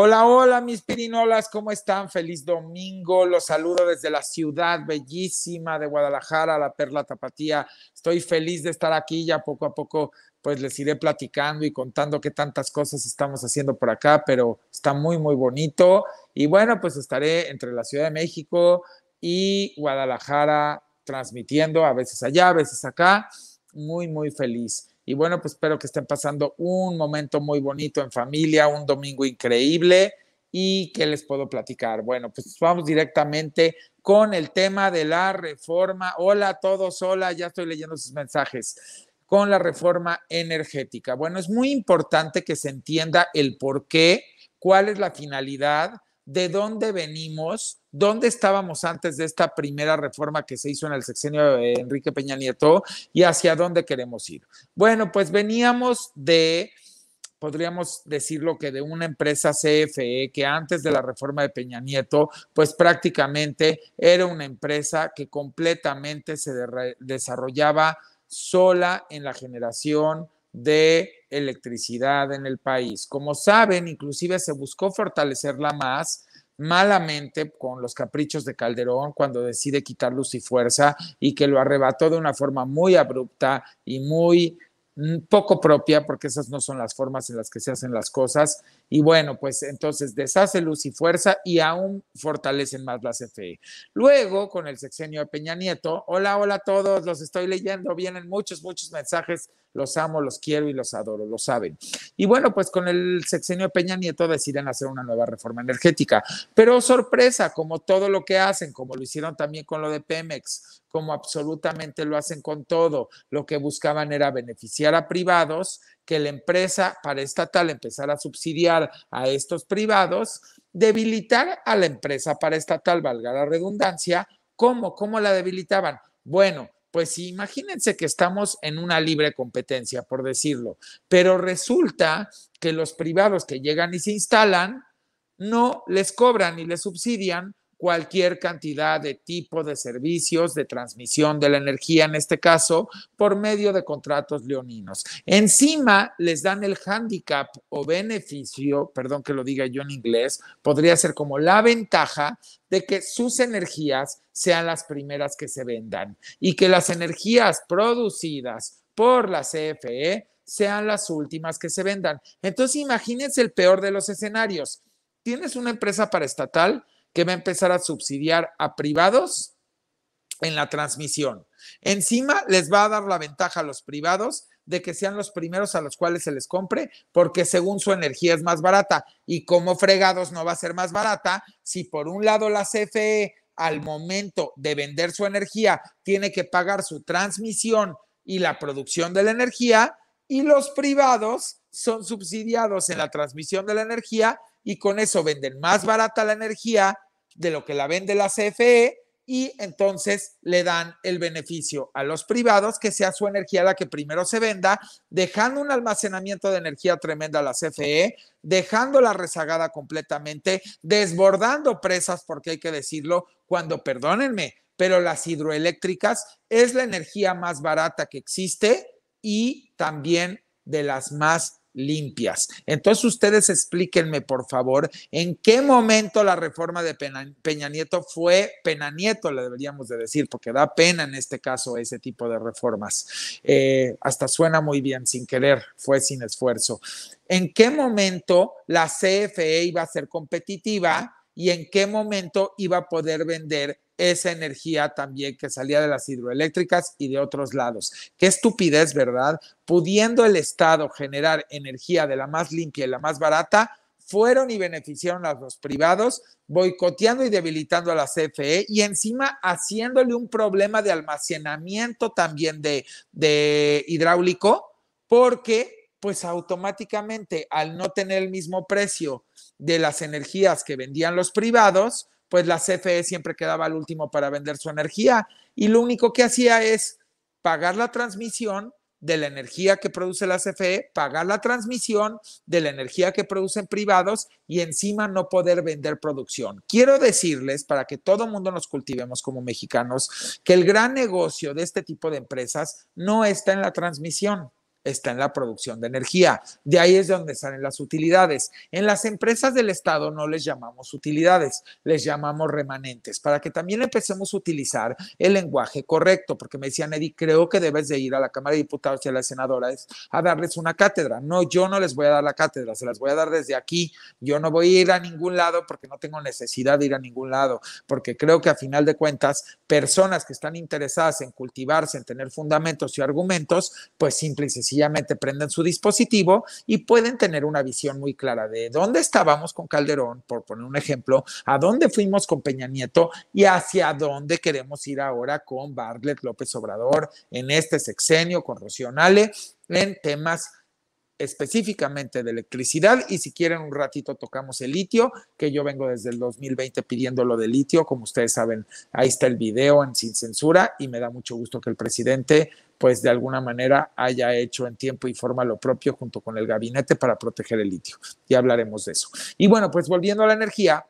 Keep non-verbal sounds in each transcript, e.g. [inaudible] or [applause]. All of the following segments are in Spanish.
Hola, hola, mis pirinolas, ¿cómo están? Feliz domingo. Los saludo desde la ciudad bellísima de Guadalajara, la Perla Tapatía. Estoy feliz de estar aquí. Ya poco a poco, pues les iré platicando y contando qué tantas cosas estamos haciendo por acá, pero está muy, muy bonito. Y bueno, pues estaré entre la Ciudad de México y Guadalajara transmitiendo, a veces allá, a veces acá. Muy, muy feliz. Y bueno, pues espero que estén pasando un momento muy bonito en familia, un domingo increíble. ¿Y qué les puedo platicar? Bueno, pues vamos directamente con el tema de la reforma. Hola a todos, hola, ya estoy leyendo sus mensajes con la reforma energética. Bueno, es muy importante que se entienda el por qué, cuál es la finalidad, de dónde venimos dónde estábamos antes de esta primera reforma que se hizo en el sexenio de Enrique Peña Nieto y hacia dónde queremos ir. Bueno, pues veníamos de podríamos decirlo que de una empresa CFE que antes de la reforma de Peña Nieto, pues prácticamente era una empresa que completamente se desarrollaba sola en la generación de electricidad en el país. Como saben, inclusive se buscó fortalecerla más malamente con los caprichos de Calderón cuando decide quitar luz y fuerza y que lo arrebató de una forma muy abrupta y muy mm, poco propia, porque esas no son las formas en las que se hacen las cosas, y bueno, pues entonces deshace luz y fuerza y aún fortalecen más la CFE. Luego, con el sexenio de Peña Nieto, hola, hola a todos, los estoy leyendo, vienen muchos, muchos mensajes, los amo, los quiero y los adoro, lo saben. Y bueno, pues con el sexenio de Peña Nieto deciden hacer una nueva reforma energética. Pero sorpresa, como todo lo que hacen, como lo hicieron también con lo de Pemex, como absolutamente lo hacen con todo, lo que buscaban era beneficiar a privados que la empresa para estatal empezara a subsidiar a estos privados, debilitar a la empresa para estatal valga la redundancia, ¿cómo? ¿Cómo la debilitaban? Bueno, pues imagínense que estamos en una libre competencia, por decirlo, pero resulta que los privados que llegan y se instalan no les cobran ni les subsidian cualquier cantidad de tipo de servicios de transmisión de la energía, en este caso, por medio de contratos leoninos. Encima les dan el handicap o beneficio, perdón que lo diga yo en inglés, podría ser como la ventaja de que sus energías sean las primeras que se vendan y que las energías producidas por la CFE sean las últimas que se vendan. Entonces imagínense el peor de los escenarios. Tienes una empresa estatal? que va a empezar a subsidiar a privados en la transmisión. Encima les va a dar la ventaja a los privados de que sean los primeros a los cuales se les compre, porque según su energía es más barata. Y como fregados no va a ser más barata si por un lado la CFE al momento de vender su energía tiene que pagar su transmisión y la producción de la energía y los privados son subsidiados en la transmisión de la energía y con eso venden más barata la energía de lo que la vende la CFE y entonces le dan el beneficio a los privados, que sea su energía la que primero se venda, dejando un almacenamiento de energía tremenda a la CFE, dejándola rezagada completamente, desbordando presas, porque hay que decirlo, cuando, perdónenme, pero las hidroeléctricas es la energía más barata que existe y también de las más limpias. Entonces ustedes explíquenme, por favor, en qué momento la reforma de Peña, Nieto fue Pena Nieto, le deberíamos de decir, porque da pena en este caso ese tipo de reformas. Eh, hasta suena muy bien, sin querer, fue sin esfuerzo. ¿En qué momento la CFE iba a ser competitiva? y en qué momento iba a poder vender esa energía también que salía de las hidroeléctricas y de otros lados. Qué estupidez, ¿verdad? Pudiendo el Estado generar energía de la más limpia y la más barata, fueron y beneficiaron a los privados, boicoteando y debilitando a la CFE y encima haciéndole un problema de almacenamiento también de, de hidráulico, porque pues automáticamente al no tener el mismo precio de las energías que vendían los privados, pues la CFE siempre quedaba al último para vender su energía y lo único que hacía es pagar la transmisión de la energía que produce la CFE, pagar la transmisión de la energía que producen privados y encima no poder vender producción. Quiero decirles, para que todo mundo nos cultivemos como mexicanos, que el gran negocio de este tipo de empresas no está en la transmisión está en la producción de energía. De ahí es donde salen las utilidades. En las empresas del Estado no les llamamos utilidades, les llamamos remanentes, para que también empecemos a utilizar el lenguaje correcto, porque me decían, Eddie, creo que debes de ir a la Cámara de Diputados y a las senadoras a darles una cátedra. No, yo no les voy a dar la cátedra, se las voy a dar desde aquí. Yo no voy a ir a ningún lado porque no tengo necesidad de ir a ningún lado, porque creo que a final de cuentas, personas que están interesadas en cultivarse, en tener fundamentos y argumentos, pues simple y sencillo prenden su dispositivo y pueden tener una visión muy clara de dónde estábamos con Calderón, por poner un ejemplo, a dónde fuimos con Peña Nieto y hacia dónde queremos ir ahora con Bartlett López Obrador en este sexenio, con Rocío en temas específicamente de electricidad y si quieren un ratito tocamos el litio, que yo vengo desde el 2020 pidiendo lo de litio, como ustedes saben, ahí está el video en Sin Censura y me da mucho gusto que el presidente pues de alguna manera haya hecho en tiempo y forma lo propio junto con el gabinete para proteger el litio. Ya hablaremos de eso. Y bueno, pues volviendo a la energía,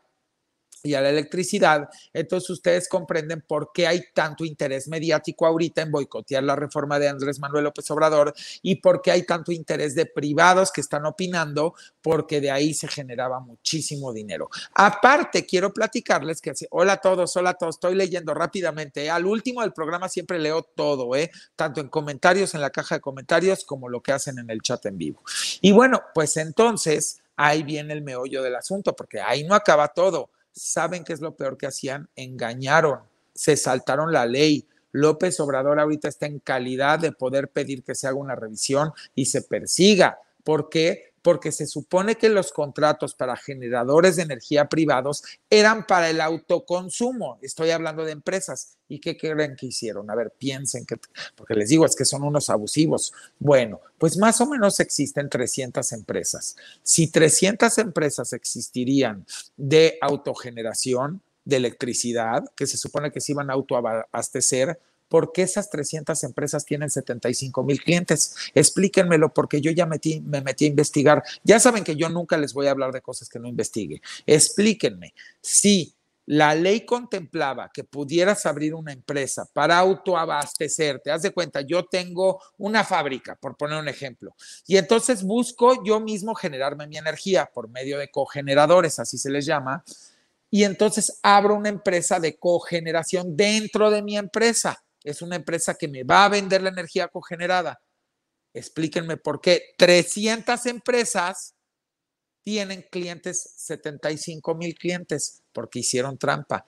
y a la electricidad. Entonces ustedes comprenden por qué hay tanto interés mediático ahorita en boicotear la reforma de Andrés Manuel López Obrador y por qué hay tanto interés de privados que están opinando, porque de ahí se generaba muchísimo dinero. Aparte, quiero platicarles que, hola a todos, hola a todos, estoy leyendo rápidamente. ¿eh? Al último del programa siempre leo todo, ¿eh? tanto en comentarios, en la caja de comentarios, como lo que hacen en el chat en vivo. Y bueno, pues entonces ahí viene el meollo del asunto, porque ahí no acaba todo saben qué es lo peor que hacían, engañaron, se saltaron la ley. López Obrador ahorita está en calidad de poder pedir que se haga una revisión y se persiga. ¿Por qué? porque se supone que los contratos para generadores de energía privados eran para el autoconsumo. Estoy hablando de empresas. ¿Y qué creen que hicieron? A ver, piensen, que, porque les digo, es que son unos abusivos. Bueno, pues más o menos existen 300 empresas. Si 300 empresas existirían de autogeneración, de electricidad, que se supone que se iban a autoabastecer, ¿por qué esas 300 empresas tienen 75 mil clientes? Explíquenmelo porque yo ya metí, me metí a investigar. Ya saben que yo nunca les voy a hablar de cosas que no investigue. Explíquenme. si La ley contemplaba que pudieras abrir una empresa para autoabastecerte. Haz de cuenta, yo tengo una fábrica, por poner un ejemplo, y entonces busco yo mismo generarme mi energía por medio de cogeneradores, así se les llama, y entonces abro una empresa de cogeneración dentro de mi empresa es una empresa que me va a vender la energía cogenerada. Explíquenme por qué 300 empresas tienen clientes, 75 mil clientes, porque hicieron trampa.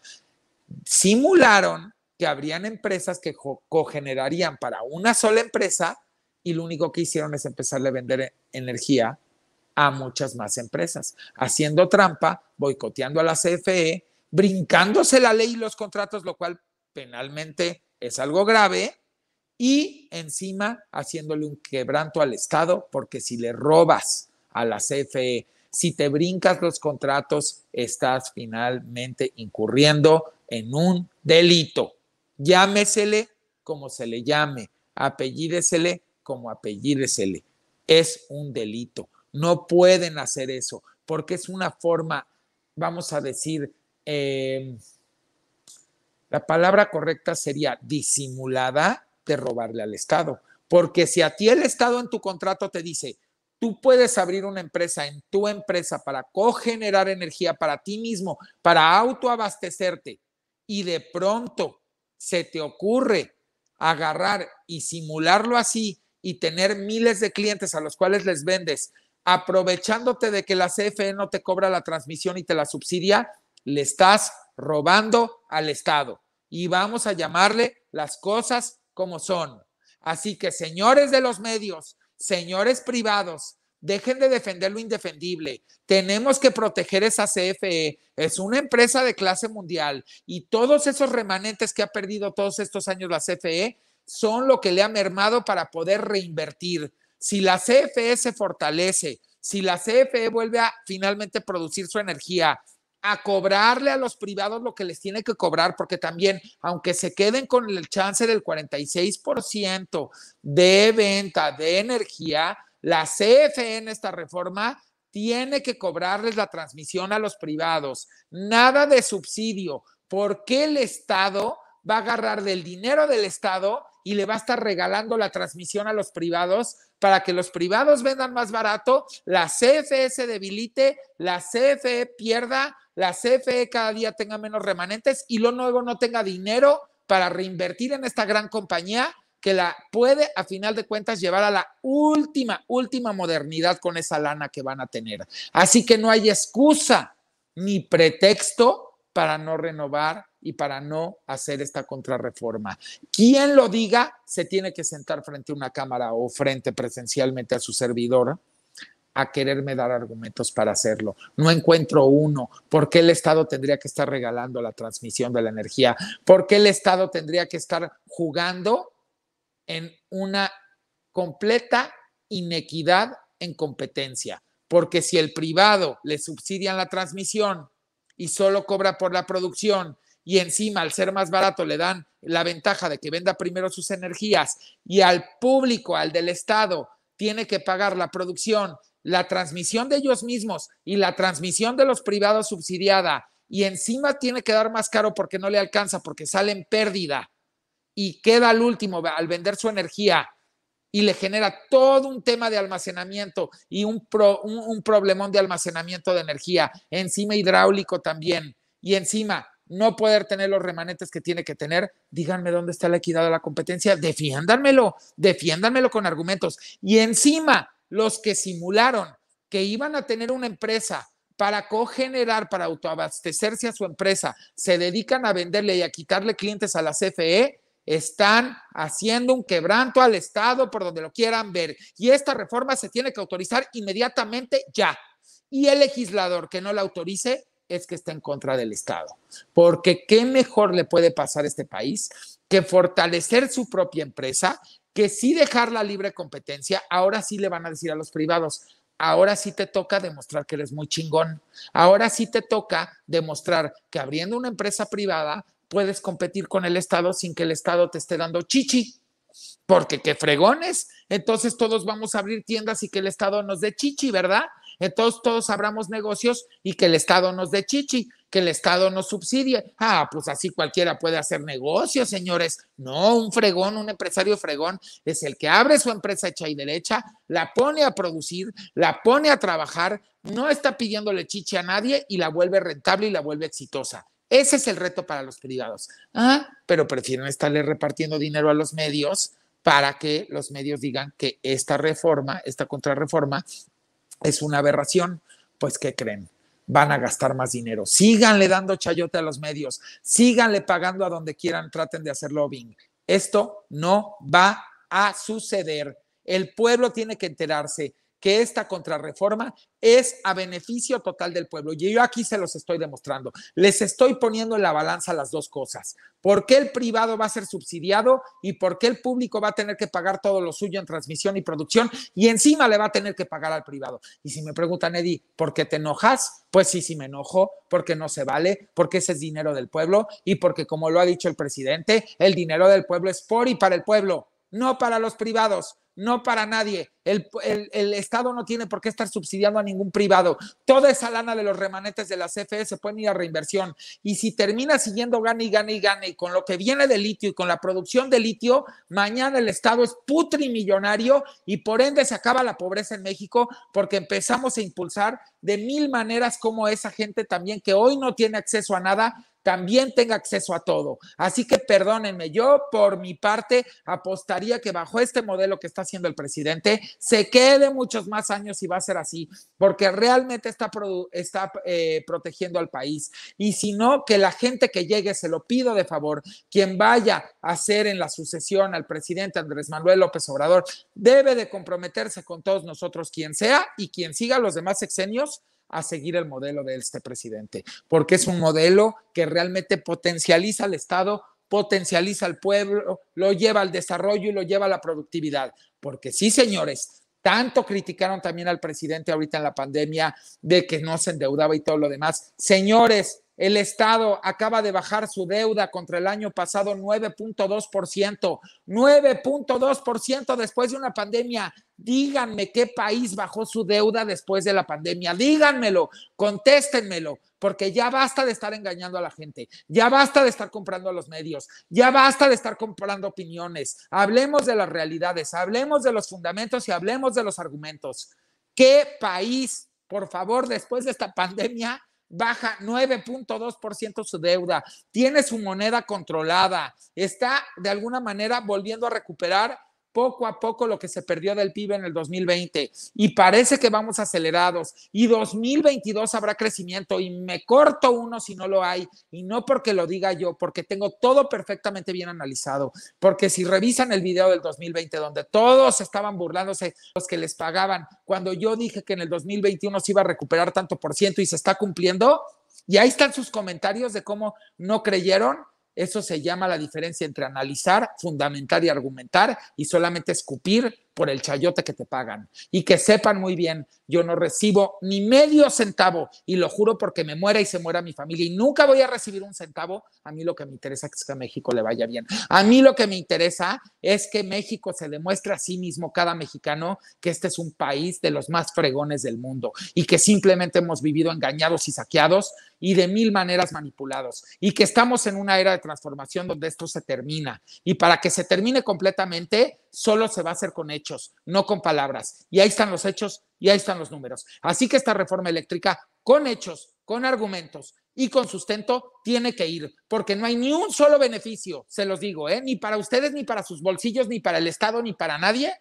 Simularon que habrían empresas que cogenerarían para una sola empresa y lo único que hicieron es empezarle a vender energía a muchas más empresas, haciendo trampa, boicoteando a la CFE, brincándose la ley y los contratos, lo cual penalmente es algo grave y encima haciéndole un quebranto al Estado, porque si le robas a la CFE, si te brincas los contratos, estás finalmente incurriendo en un delito. Llámesele como se le llame, apellídesele como apellídesele. Es un delito. No pueden hacer eso porque es una forma, vamos a decir, eh, la palabra correcta sería disimulada de robarle al Estado. Porque si a ti el Estado en tu contrato te dice, tú puedes abrir una empresa en tu empresa para cogenerar energía para ti mismo, para autoabastecerte, y de pronto se te ocurre agarrar y simularlo así y tener miles de clientes a los cuales les vendes, aprovechándote de que la CFE no te cobra la transmisión y te la subsidia, le estás robando al Estado. Y vamos a llamarle las cosas como son. Así que, señores de los medios, señores privados, dejen de defender lo indefendible. Tenemos que proteger esa CFE. Es una empresa de clase mundial y todos esos remanentes que ha perdido todos estos años la CFE son lo que le ha mermado para poder reinvertir. Si la CFE se fortalece, si la CFE vuelve a finalmente producir su energía, a cobrarle a los privados lo que les tiene que cobrar, porque también, aunque se queden con el chance del 46% de venta de energía, la CFE en esta reforma tiene que cobrarles la transmisión a los privados. Nada de subsidio. porque el Estado va a agarrar del dinero del Estado y le va a estar regalando la transmisión a los privados para que los privados vendan más barato, la CFE se debilite, la CFE pierda la CFE cada día tenga menos remanentes y lo nuevo no tenga dinero para reinvertir en esta gran compañía que la puede a final de cuentas llevar a la última, última modernidad con esa lana que van a tener. Así que no hay excusa ni pretexto para no renovar y para no hacer esta contrarreforma. Quien lo diga se tiene que sentar frente a una cámara o frente presencialmente a su servidor a quererme dar argumentos para hacerlo. No encuentro uno. ¿Por qué el Estado tendría que estar regalando la transmisión de la energía? ¿Por qué el Estado tendría que estar jugando en una completa inequidad en competencia? Porque si el privado le subsidian la transmisión y solo cobra por la producción y encima al ser más barato le dan la ventaja de que venda primero sus energías y al público, al del Estado, tiene que pagar la producción la transmisión de ellos mismos y la transmisión de los privados subsidiada y encima tiene que dar más caro porque no le alcanza, porque sale en pérdida y queda al último al vender su energía y le genera todo un tema de almacenamiento y un, un, problemón de almacenamiento de energía, encima hidráulico también y encima no poder tener los remanentes que tiene que tener, díganme dónde está la equidad de la competencia, defiéndanmelo, defiéndanmelo con argumentos. Y encima, los que simularon que iban a tener una empresa para cogenerar, para autoabastecerse a su empresa, se dedican a venderle y a quitarle clientes a la CFE, están haciendo un quebranto al Estado por donde lo quieran ver. Y esta reforma se tiene que autorizar inmediatamente ya. Y el legislador que no la autorice es que está en contra del Estado. Porque ¿qué mejor le puede pasar a este país que fortalecer su propia empresa, que sí dejar la libre competencia, ahora sí le van a decir a los privados, ahora sí te toca demostrar que eres muy chingón, ahora sí te toca demostrar que abriendo una empresa privada puedes competir con el Estado sin que el Estado te esté dando chichi, porque qué fregones, entonces todos vamos a abrir tiendas y que el Estado nos dé chichi, ¿verdad? Entonces todos abramos negocios y que el Estado nos dé chichi, que el Estado nos subsidie. Ah, pues así cualquiera puede hacer negocios, señores. No, un fregón, un empresario fregón es el que abre su empresa hecha y derecha, la pone a producir, la pone a trabajar, no está pidiéndole chichi a nadie y la vuelve rentable y la vuelve exitosa. Ese es el reto para los privados. Ah, pero prefieren estarle repartiendo dinero a los medios para que los medios digan que esta reforma, esta contrarreforma, es una aberración, pues ¿qué creen? Van a gastar más dinero. Síganle dando chayote a los medios, síganle pagando a donde quieran, traten de hacer lobbying. Esto no va a suceder. El pueblo tiene que enterarse que esta contrarreforma es a beneficio total del pueblo. Y yo aquí se los estoy demostrando. Les estoy poniendo en la balanza las dos cosas. ¿Por qué el privado va a ser subsidiado y por qué el público va a tener que pagar todo lo suyo en transmisión y producción y encima le va a tener que pagar al privado? Y si me preguntan, Eddie, ¿por qué te enojas? Pues sí, sí me enojo, porque no se vale, porque ese es dinero del pueblo y porque, como lo ha dicho el presidente, el dinero del pueblo es por y para el pueblo, no para los privados, no para nadie el, Estado no tiene por qué estar subsidiando a ningún privado. Toda esa lana de los remanentes de las CFE se pueden ir a reinversión. Y si termina siguiendo gana y gane y gane, y con lo que viene de litio y con la producción de litio, mañana el Estado es putrimillonario y por ende se acaba la pobreza en México porque empezamos a impulsar de mil maneras como esa gente también que hoy no tiene acceso a nada, también tenga acceso a todo. Así que perdónenme, yo por mi parte apostaría que bajo este modelo que está haciendo el presidente, se quede muchos más años y va a ser así, porque realmente está, está eh, protegiendo al país. Y si no, que la gente que llegue, se lo pido de favor, quien vaya a ser en la sucesión al presidente Andrés Manuel López Obrador, debe de comprometerse con todos nosotros, quien sea y quien siga los demás exenios a seguir el modelo de este presidente, porque es un modelo que realmente potencializa al Estado potencializa al pueblo, lo lleva al desarrollo y lo lleva a la productividad. Porque sí, señores, tanto criticaron también al presidente ahorita en la pandemia de que no se endeudaba y todo lo demás. Señores, el Estado acaba de bajar su deuda contra el año pasado 9.2%, 9.2% después de una pandemia. Díganme qué país bajó su deuda después de la pandemia. Díganmelo, contéstenmelo, porque ya basta de estar engañando a la gente, ya basta de estar comprando a los medios, ya basta de estar comprando opiniones. Hablemos de las realidades, hablemos de los fundamentos y hablemos de los argumentos. ¿Qué país, por favor, después de esta [laughs] pandemia baja 9.2% su deuda, tiene su moneda controlada, está de alguna manera volviendo a recuperar poco a poco lo que se perdió del PIB en el 2020 y parece que vamos acelerados y 2022 habrá crecimiento y me corto uno si no lo hay y no porque lo diga yo, porque tengo todo perfectamente bien analizado, porque si revisan el video del 2020 donde todos estaban burlándose los que les pagaban cuando yo dije que en el 2021 se iba a recuperar tanto por ciento y se está cumpliendo y ahí están sus comentarios de cómo no creyeron eso se llama la diferencia entre analizar, fundamentar y argumentar y solamente escupir por el chayote que te pagan. Y que sepan muy bien, yo no recibo ni medio centavo y lo juro porque me muera y se muera mi familia y nunca voy a recibir un centavo. A mí lo que me interesa es que a México le vaya bien. A mí lo que me interesa es que México se demuestre a sí mismo, cada mexicano, que este es un país de los más fregones del mundo y que simplemente hemos vivido engañados y saqueados y de mil maneras manipulados y que estamos en una era de transformación donde esto se termina. Y para que se termine completamente, solo se va a hacer con hechos, no con palabras. Y ahí están los hechos y ahí están los números. Así que esta reforma eléctrica con hechos, con argumentos y con sustento tiene que ir, porque no hay ni un solo beneficio, se los digo, ¿eh? ni para ustedes, ni para sus bolsillos, ni para el Estado, ni para nadie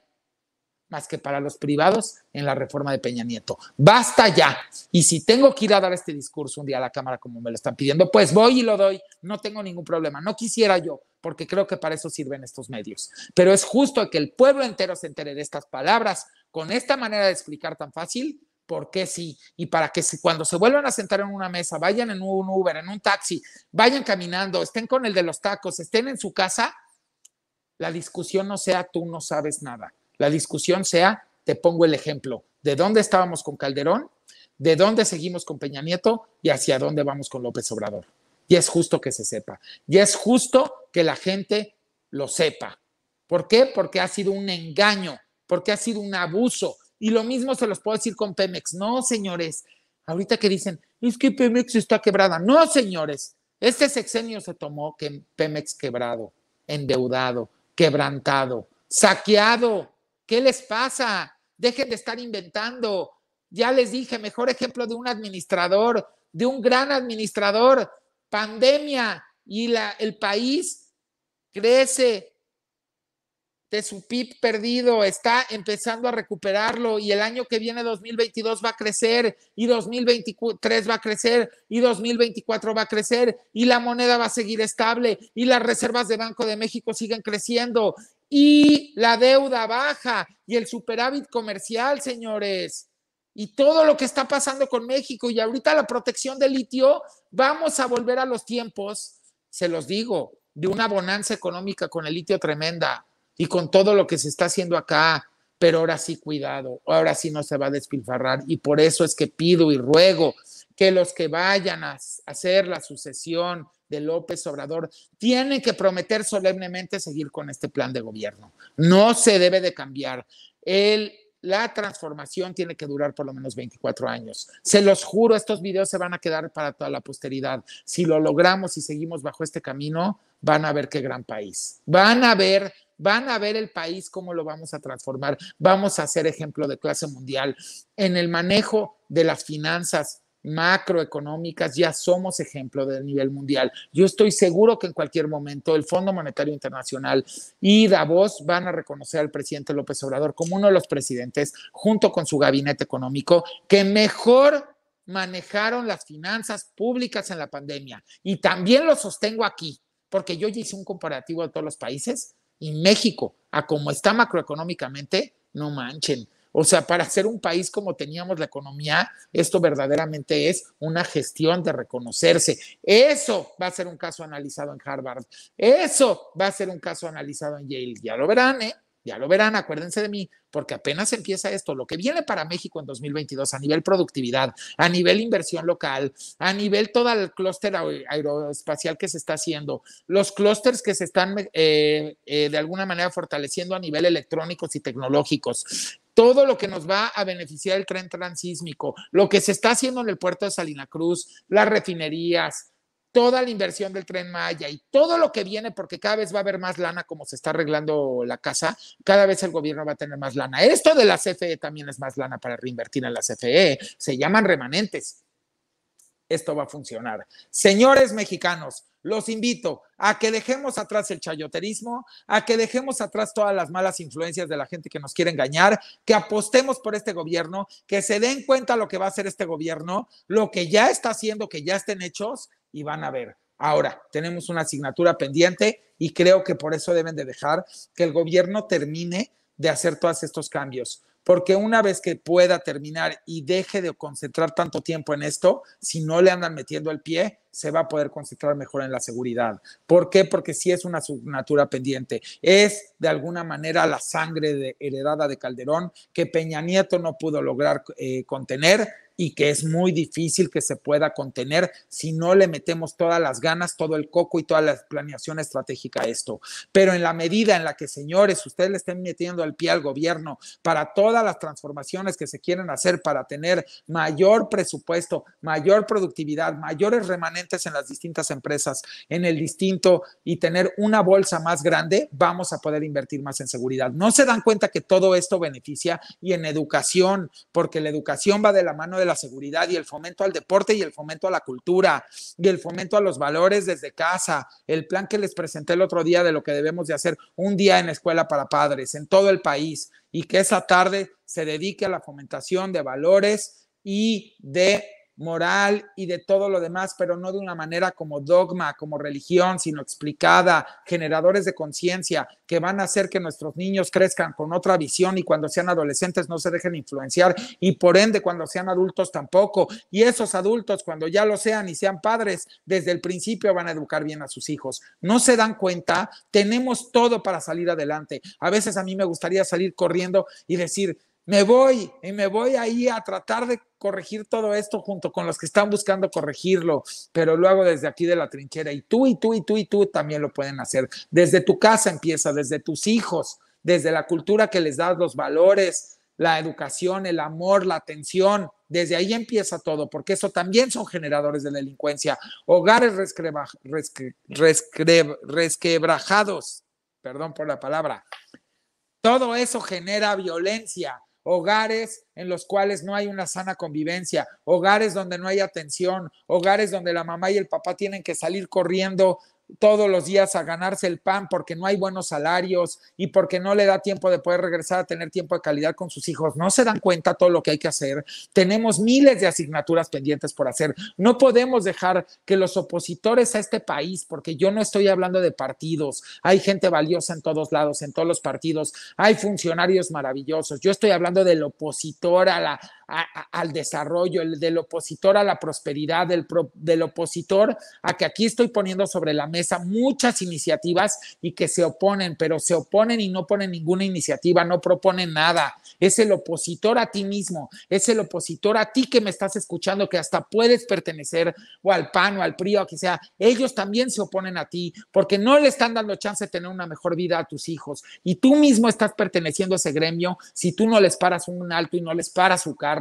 más que para los privados en la reforma de Peña Nieto. Basta ya. Y si tengo que ir a dar este discurso un día a la Cámara como me lo están pidiendo, pues voy y lo doy. No tengo ningún problema. No quisiera yo, porque creo que para eso sirven estos medios. Pero es justo que el pueblo entero se entere de estas palabras con esta manera de explicar tan fácil. porque sí? Y para que cuando se vuelvan a sentar en una mesa, vayan en un Uber, en un taxi, vayan caminando, estén con el de los tacos, estén en su casa, la discusión no sea tú no sabes nada la discusión sea, te pongo el ejemplo, de dónde estábamos con Calderón, de dónde seguimos con Peña Nieto y hacia dónde vamos con López Obrador. Y es justo que se sepa. Y es justo que la gente lo sepa. ¿Por qué? Porque ha sido un engaño, porque ha sido un abuso. Y lo mismo se los puedo decir con Pemex. No, señores, ahorita que dicen, es que Pemex está quebrada. No, señores, este sexenio se tomó que Pemex quebrado, endeudado, quebrantado, saqueado, ¿Qué les pasa? Dejen de estar inventando. Ya les dije, mejor ejemplo de un administrador, de un gran administrador, pandemia y la, el país crece de su PIB perdido, está empezando a recuperarlo y el año que viene 2022 va a crecer y 2023 va a crecer y 2024 va a crecer y la moneda va a seguir estable y las reservas de Banco de México siguen creciendo y la deuda baja y el superávit comercial, señores. Y todo lo que está pasando con México y ahorita la protección del litio, vamos a volver a los tiempos, se los digo, de una bonanza económica con el litio tremenda y con todo lo que se está haciendo acá. Pero ahora sí, cuidado, ahora sí no se va a despilfarrar. Y por eso es que pido y ruego que los que vayan a hacer la sucesión de López Obrador tiene que prometer solemnemente seguir con este plan de gobierno. No se debe de cambiar. El, la transformación tiene que durar por lo menos 24 años. Se los juro, estos videos se van a quedar para toda la posteridad. Si lo logramos y seguimos bajo este camino, van a ver qué gran país. Van a ver van a ver el país, cómo lo vamos a transformar. Vamos a ser ejemplo de clase mundial en el manejo de las finanzas macroeconómicas, ya somos ejemplo del nivel mundial. Yo estoy seguro que en cualquier momento el Fondo Monetario Internacional y Davos van a reconocer al presidente López Obrador como uno de los presidentes, junto con su gabinete económico, que mejor manejaron las finanzas públicas en la pandemia. Y también lo sostengo aquí, porque yo ya hice un comparativo de todos los países y México, a como está macroeconómicamente, no manchen o sea, para ser un país como teníamos la economía, esto verdaderamente es una gestión de reconocerse. Eso va a ser un caso analizado en Harvard. Eso va a ser un caso analizado en Yale. Ya lo verán, ¿eh? Ya lo verán, acuérdense de mí, porque apenas empieza esto. Lo que viene para México en 2022 a nivel productividad, a nivel inversión local, a nivel todo el clúster aeroespacial que se está haciendo, los clústeres que se están eh, eh, de alguna manera fortaleciendo a nivel electrónicos y tecnológicos, todo lo que nos va a beneficiar el tren transísmico, lo que se está haciendo en el puerto de Salina Cruz, las refinerías, toda la inversión del tren Maya y todo lo que viene, porque cada vez va a haber más lana como se está arreglando la casa, cada vez el gobierno va a tener más lana. Esto de la CFE también es más lana para reinvertir en la CFE, se llaman remanentes. Esto va a funcionar. Señores mexicanos, los invito a que dejemos atrás el chayoterismo, a que dejemos atrás todas las malas influencias de la gente que nos quiere engañar, que apostemos por este gobierno, que se den cuenta lo que va a hacer este gobierno, lo que ya está haciendo, que ya estén hechos, y van a ver. Ahora, tenemos una asignatura pendiente y creo que por eso deben de dejar que el gobierno termine de hacer todos estos cambios, porque una vez que pueda terminar y deje de concentrar tanto tiempo en esto, si no le andan metiendo el pie, se va a poder concentrar mejor en la seguridad. ¿Por qué? Porque si es una asignatura pendiente. Es de alguna manera la sangre heredada de Calderón que Peña Nieto no pudo lograr eh, contener y que es muy difícil que se pueda contener si no le metemos todas las ganas, todo el coco y toda la planeación estratégica a esto. Pero en la medida en la que, señores, ustedes le estén metiendo el pie al gobierno para todas las transformaciones que se quieren hacer para tener mayor presupuesto, mayor productividad, mayores remanentes en las distintas empresas, en el distinto y tener una bolsa más grande, vamos a poder invertir más en seguridad. No se dan cuenta que todo esto beneficia y en educación, porque la educación va de la mano de la seguridad y el fomento al deporte y el fomento a la cultura y el fomento a los valores desde casa, el plan que les presenté el otro día de lo que debemos de hacer un día en la escuela para padres en todo el país y que esa tarde se dedique a la fomentación de valores y de moral y de todo lo demás, pero no de una manera como dogma, como religión, sino explicada, generadores de conciencia que van a hacer que nuestros niños crezcan con otra visión y cuando sean adolescentes no se dejen influenciar y por ende cuando sean adultos tampoco. Y esos adultos cuando ya lo sean y sean padres, desde el principio van a educar bien a sus hijos. No se dan cuenta, tenemos todo para salir adelante. A veces a mí me gustaría salir corriendo y decir, me voy y me voy ahí a tratar de corregir todo esto junto con los que están buscando corregirlo, pero lo hago desde aquí de la trinchera y tú y tú y tú y tú también lo pueden hacer. Desde tu casa empieza, desde tus hijos, desde la cultura que les das, los valores, la educación, el amor, la atención. Desde ahí empieza todo, porque eso también son generadores de delincuencia. Hogares resquebrajados, perdón por la palabra. Todo eso genera violencia hogares en los cuales no hay una sana convivencia, hogares donde no hay atención, hogares donde la mamá y el papá tienen que salir corriendo todos los días a ganarse el pan porque no hay buenos salarios y porque no le da tiempo de poder regresar a tener tiempo de calidad con sus hijos. No se dan cuenta todo lo que hay que hacer. Tenemos miles de asignaturas pendientes por hacer. No podemos dejar que los opositores a este país, porque yo no estoy hablando de partidos, hay gente valiosa en todos lados, en todos los partidos, hay funcionarios maravillosos. Yo estoy hablando del opositor a la al desarrollo, el del opositor a la prosperidad, del, del opositor a que aquí estoy poniendo sobre la mesa muchas iniciativas y que se oponen, pero se oponen y no ponen ninguna iniciativa, no proponen nada. Es el opositor a ti mismo, es el opositor a ti que me estás escuchando, que hasta puedes pertenecer o al PAN o al PRI o que sea. Ellos también se oponen a ti porque no le están dando chance de tener una mejor vida a tus hijos y tú mismo estás perteneciendo a ese gremio si tú no les paras un alto y no les paras su carro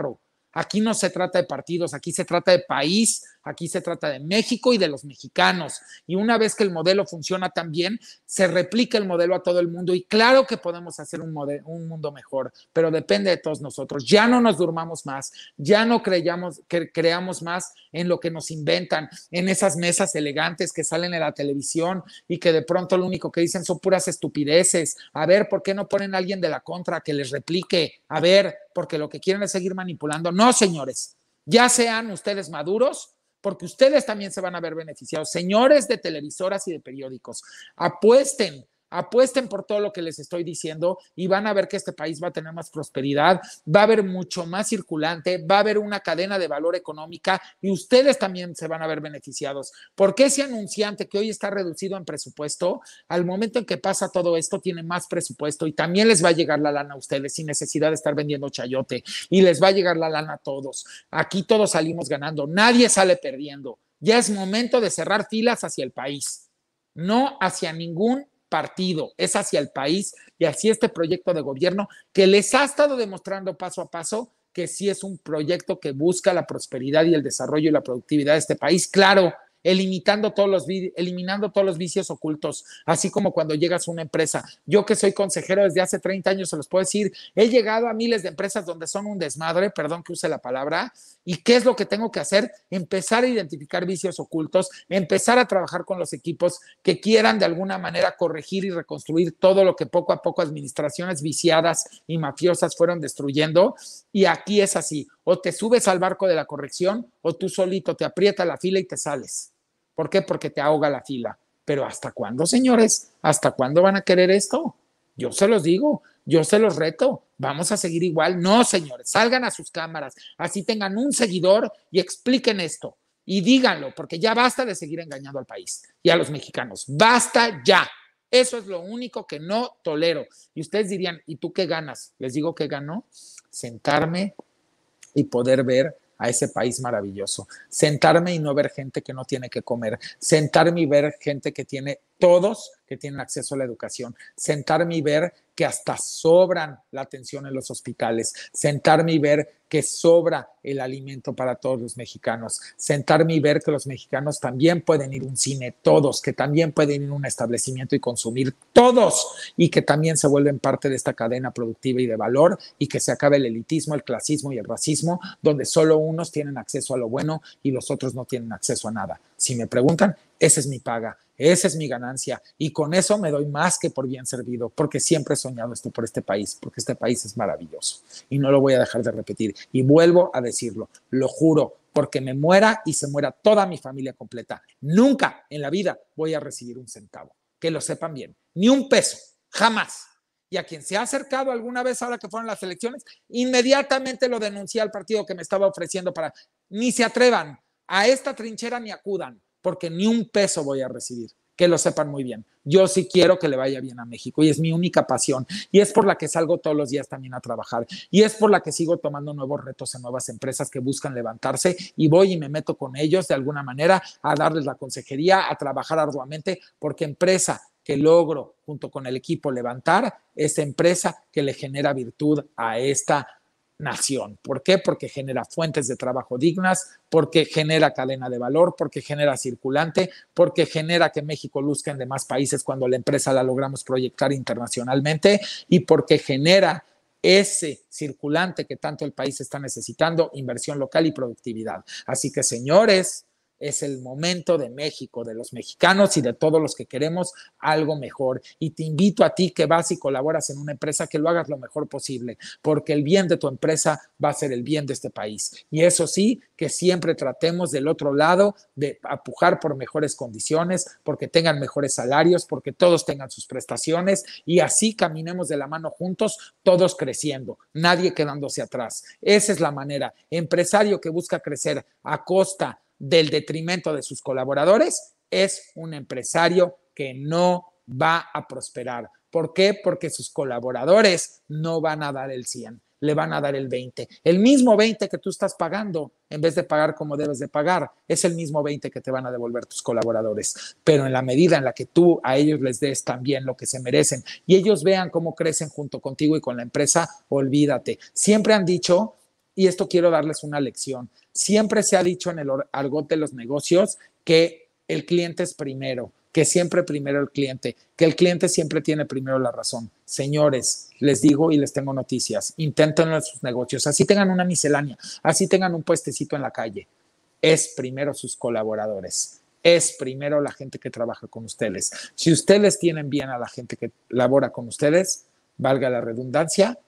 Aquí no se trata de partidos, aquí se trata de país, aquí se trata de México y de los mexicanos. Y una vez que el modelo funciona tan bien, se replica el modelo a todo el mundo y claro que podemos hacer un, un mundo mejor, pero depende de todos nosotros. Ya no nos durmamos más, ya no creyamos, que creamos más en lo que nos inventan, en esas mesas elegantes que salen en la televisión y que de pronto lo único que dicen son puras estupideces. A ver, ¿por qué no ponen alguien de la contra que les replique? A ver, porque lo que quieren es seguir manipulando. No, señores, ya sean ustedes maduros, porque ustedes también se van a ver beneficiados. Señores de televisoras y de periódicos, apuesten apuesten por todo lo que les estoy diciendo y van a ver que este país va a tener más prosperidad, va a haber mucho más circulante, va a haber una cadena de valor económica y ustedes también se van a ver beneficiados. Porque ese anunciante que hoy está reducido en presupuesto, al momento en que pasa todo esto, tiene más presupuesto y también les va a llegar la lana a ustedes sin necesidad de estar vendiendo chayote y les va a llegar la lana a todos. Aquí todos salimos ganando, nadie sale perdiendo. Ya es momento de cerrar filas hacia el país, no hacia ningún partido, es hacia el país y hacia este proyecto de gobierno que les ha estado demostrando paso a paso que sí es un proyecto que busca la prosperidad y el desarrollo y la productividad de este país. Claro, eliminando todos, los, eliminando todos los vicios ocultos, así como cuando llegas a una empresa. Yo que soy consejero desde hace 30 años, se los puedo decir, he llegado a miles de empresas donde son un desmadre, perdón que use la palabra, y qué es lo que tengo que hacer? Empezar a identificar vicios ocultos, empezar a trabajar con los equipos que quieran de alguna manera corregir y reconstruir todo lo que poco a poco administraciones viciadas y mafiosas fueron destruyendo. Y aquí es así o te subes al barco de la corrección o tú solito te aprieta la fila y te sales. ¿Por qué? Porque te ahoga la fila. Pero ¿hasta cuándo, señores? ¿Hasta cuándo van a querer esto? Yo se los digo, yo se los reto, vamos a seguir igual. No, señores, salgan a sus cámaras, así tengan un seguidor y expliquen esto y díganlo, porque ya basta de seguir engañando al país y a los mexicanos. Basta ya. Eso es lo único que no tolero. Y ustedes dirían, ¿y tú qué ganas? Les digo que ganó sentarme y poder ver a ese país maravilloso. Sentarme y no ver gente que no tiene que comer. Sentarme y ver gente que tiene todos que tienen acceso a la educación, sentarme y ver que hasta sobran la atención en los hospitales, sentarme y ver que sobra el alimento para todos los mexicanos, sentarme y ver que los mexicanos también pueden ir a un cine, todos, que también pueden ir a un establecimiento y consumir, todos, y que también se vuelven parte de esta cadena productiva y de valor, y que se acabe el elitismo, el clasismo y el racismo, donde solo unos tienen acceso a lo bueno y los otros no tienen acceso a nada si me preguntan, esa es mi paga, esa es mi ganancia y con eso me doy más que por bien servido, porque siempre he soñado esto por este país, porque este país es maravilloso y no lo voy a dejar de repetir. Y vuelvo a decirlo, lo juro, porque me muera y se muera toda mi familia completa. Nunca en la vida voy a recibir un centavo, que lo sepan bien, ni un peso, jamás. Y a quien se ha acercado alguna vez ahora que fueron las elecciones, inmediatamente lo denuncié al partido que me estaba ofreciendo para, ni se atrevan, a esta trinchera ni acudan, porque ni un peso voy a recibir. Que lo sepan muy bien. Yo sí quiero que le vaya bien a México y es mi única pasión. Y es por la que salgo todos los días también a trabajar. Y es por la que sigo tomando nuevos retos en nuevas empresas que buscan levantarse y voy y me meto con ellos de alguna manera a darles la consejería, a trabajar arduamente, porque empresa que logro junto con el equipo levantar, es empresa que le genera virtud a esta nación. ¿Por qué? Porque genera fuentes de trabajo dignas, porque genera cadena de valor, porque genera circulante, porque genera que México luzca en demás países cuando la empresa la logramos proyectar internacionalmente y porque genera ese circulante que tanto el país está necesitando, inversión local y productividad. Así que, señores, es el momento de México, de los mexicanos y de todos los que queremos algo mejor. Y te invito a ti que vas y colaboras en una empresa que lo hagas lo mejor posible, porque el bien de tu empresa va a ser el bien de este país. Y eso sí, que siempre tratemos del otro lado de apujar por mejores condiciones, porque tengan mejores salarios, porque todos tengan sus prestaciones y así caminemos de la mano juntos, todos creciendo, nadie quedándose atrás. Esa es la manera. Empresario que busca crecer a costa del detrimento de sus colaboradores, es un empresario que no va a prosperar. ¿Por qué? Porque sus colaboradores no van a dar el 100, le van a dar el 20. El mismo 20 que tú estás pagando, en vez de pagar como debes de pagar, es el mismo 20 que te van a devolver tus colaboradores. Pero en la medida en la que tú a ellos les des también lo que se merecen y ellos vean cómo crecen junto contigo y con la empresa, olvídate. Siempre han dicho y esto quiero darles una lección. Siempre se ha dicho en el argot de los negocios que el cliente es primero, que siempre primero el cliente, que el cliente siempre tiene primero la razón. Señores, les digo y les tengo noticias, Intenten en sus negocios, así tengan una miscelánea, así tengan un puestecito en la calle. Es primero sus colaboradores, es primero la gente que trabaja con ustedes. Si ustedes tienen bien a la gente que labora con ustedes, valga la redundancia,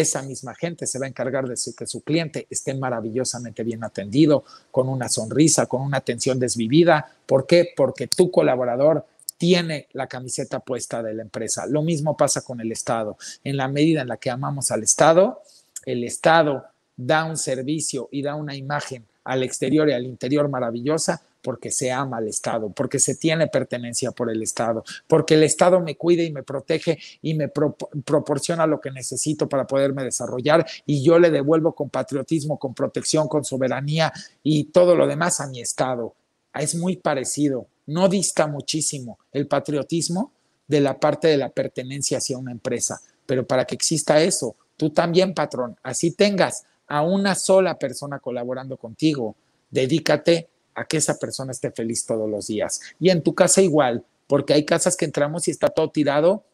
esa misma gente se va a encargar de que su cliente esté maravillosamente bien atendido, con una sonrisa, con una atención desvivida. ¿Por qué? Porque tu colaborador tiene la camiseta puesta de la empresa. Lo mismo pasa con el Estado. En la medida en la que amamos al Estado, el Estado da un servicio y da una imagen al exterior y al interior maravillosa, porque se ama al Estado, porque se tiene pertenencia por el Estado, porque el Estado me cuida y me protege y me proporciona lo que necesito para poderme desarrollar y yo le devuelvo con patriotismo, con protección, con soberanía y todo lo demás a mi Estado. Es muy parecido, no dista muchísimo el patriotismo de la parte de la pertenencia hacia una empresa, pero para que exista eso, tú también, patrón, así tengas a una sola persona colaborando contigo, dedícate a que esa persona esté feliz todos los días. Y en tu casa igual, porque hay casas que entramos y está todo tirado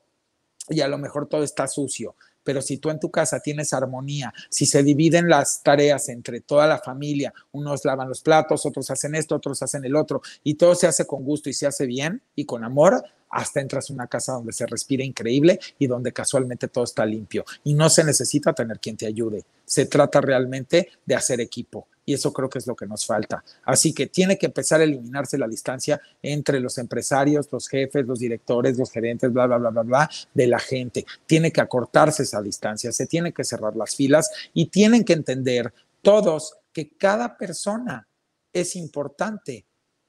y a lo mejor todo está sucio. Pero si tú en tu casa tienes armonía, si se dividen las tareas entre toda la familia, unos lavan los platos, otros hacen esto, otros hacen el otro, y todo se hace con gusto y se hace bien y con amor, hasta entras a una casa donde se respira increíble y donde casualmente todo está limpio. Y no se necesita tener quien te ayude. Se trata realmente de hacer equipo. Y eso creo que es lo que nos falta. Así que tiene que empezar a eliminarse la distancia entre los empresarios, los jefes, los directores, los gerentes, bla, bla, bla, bla, bla, de la gente. Tiene que acortarse esa distancia, se tiene que cerrar las filas y tienen que entender todos que cada persona es importante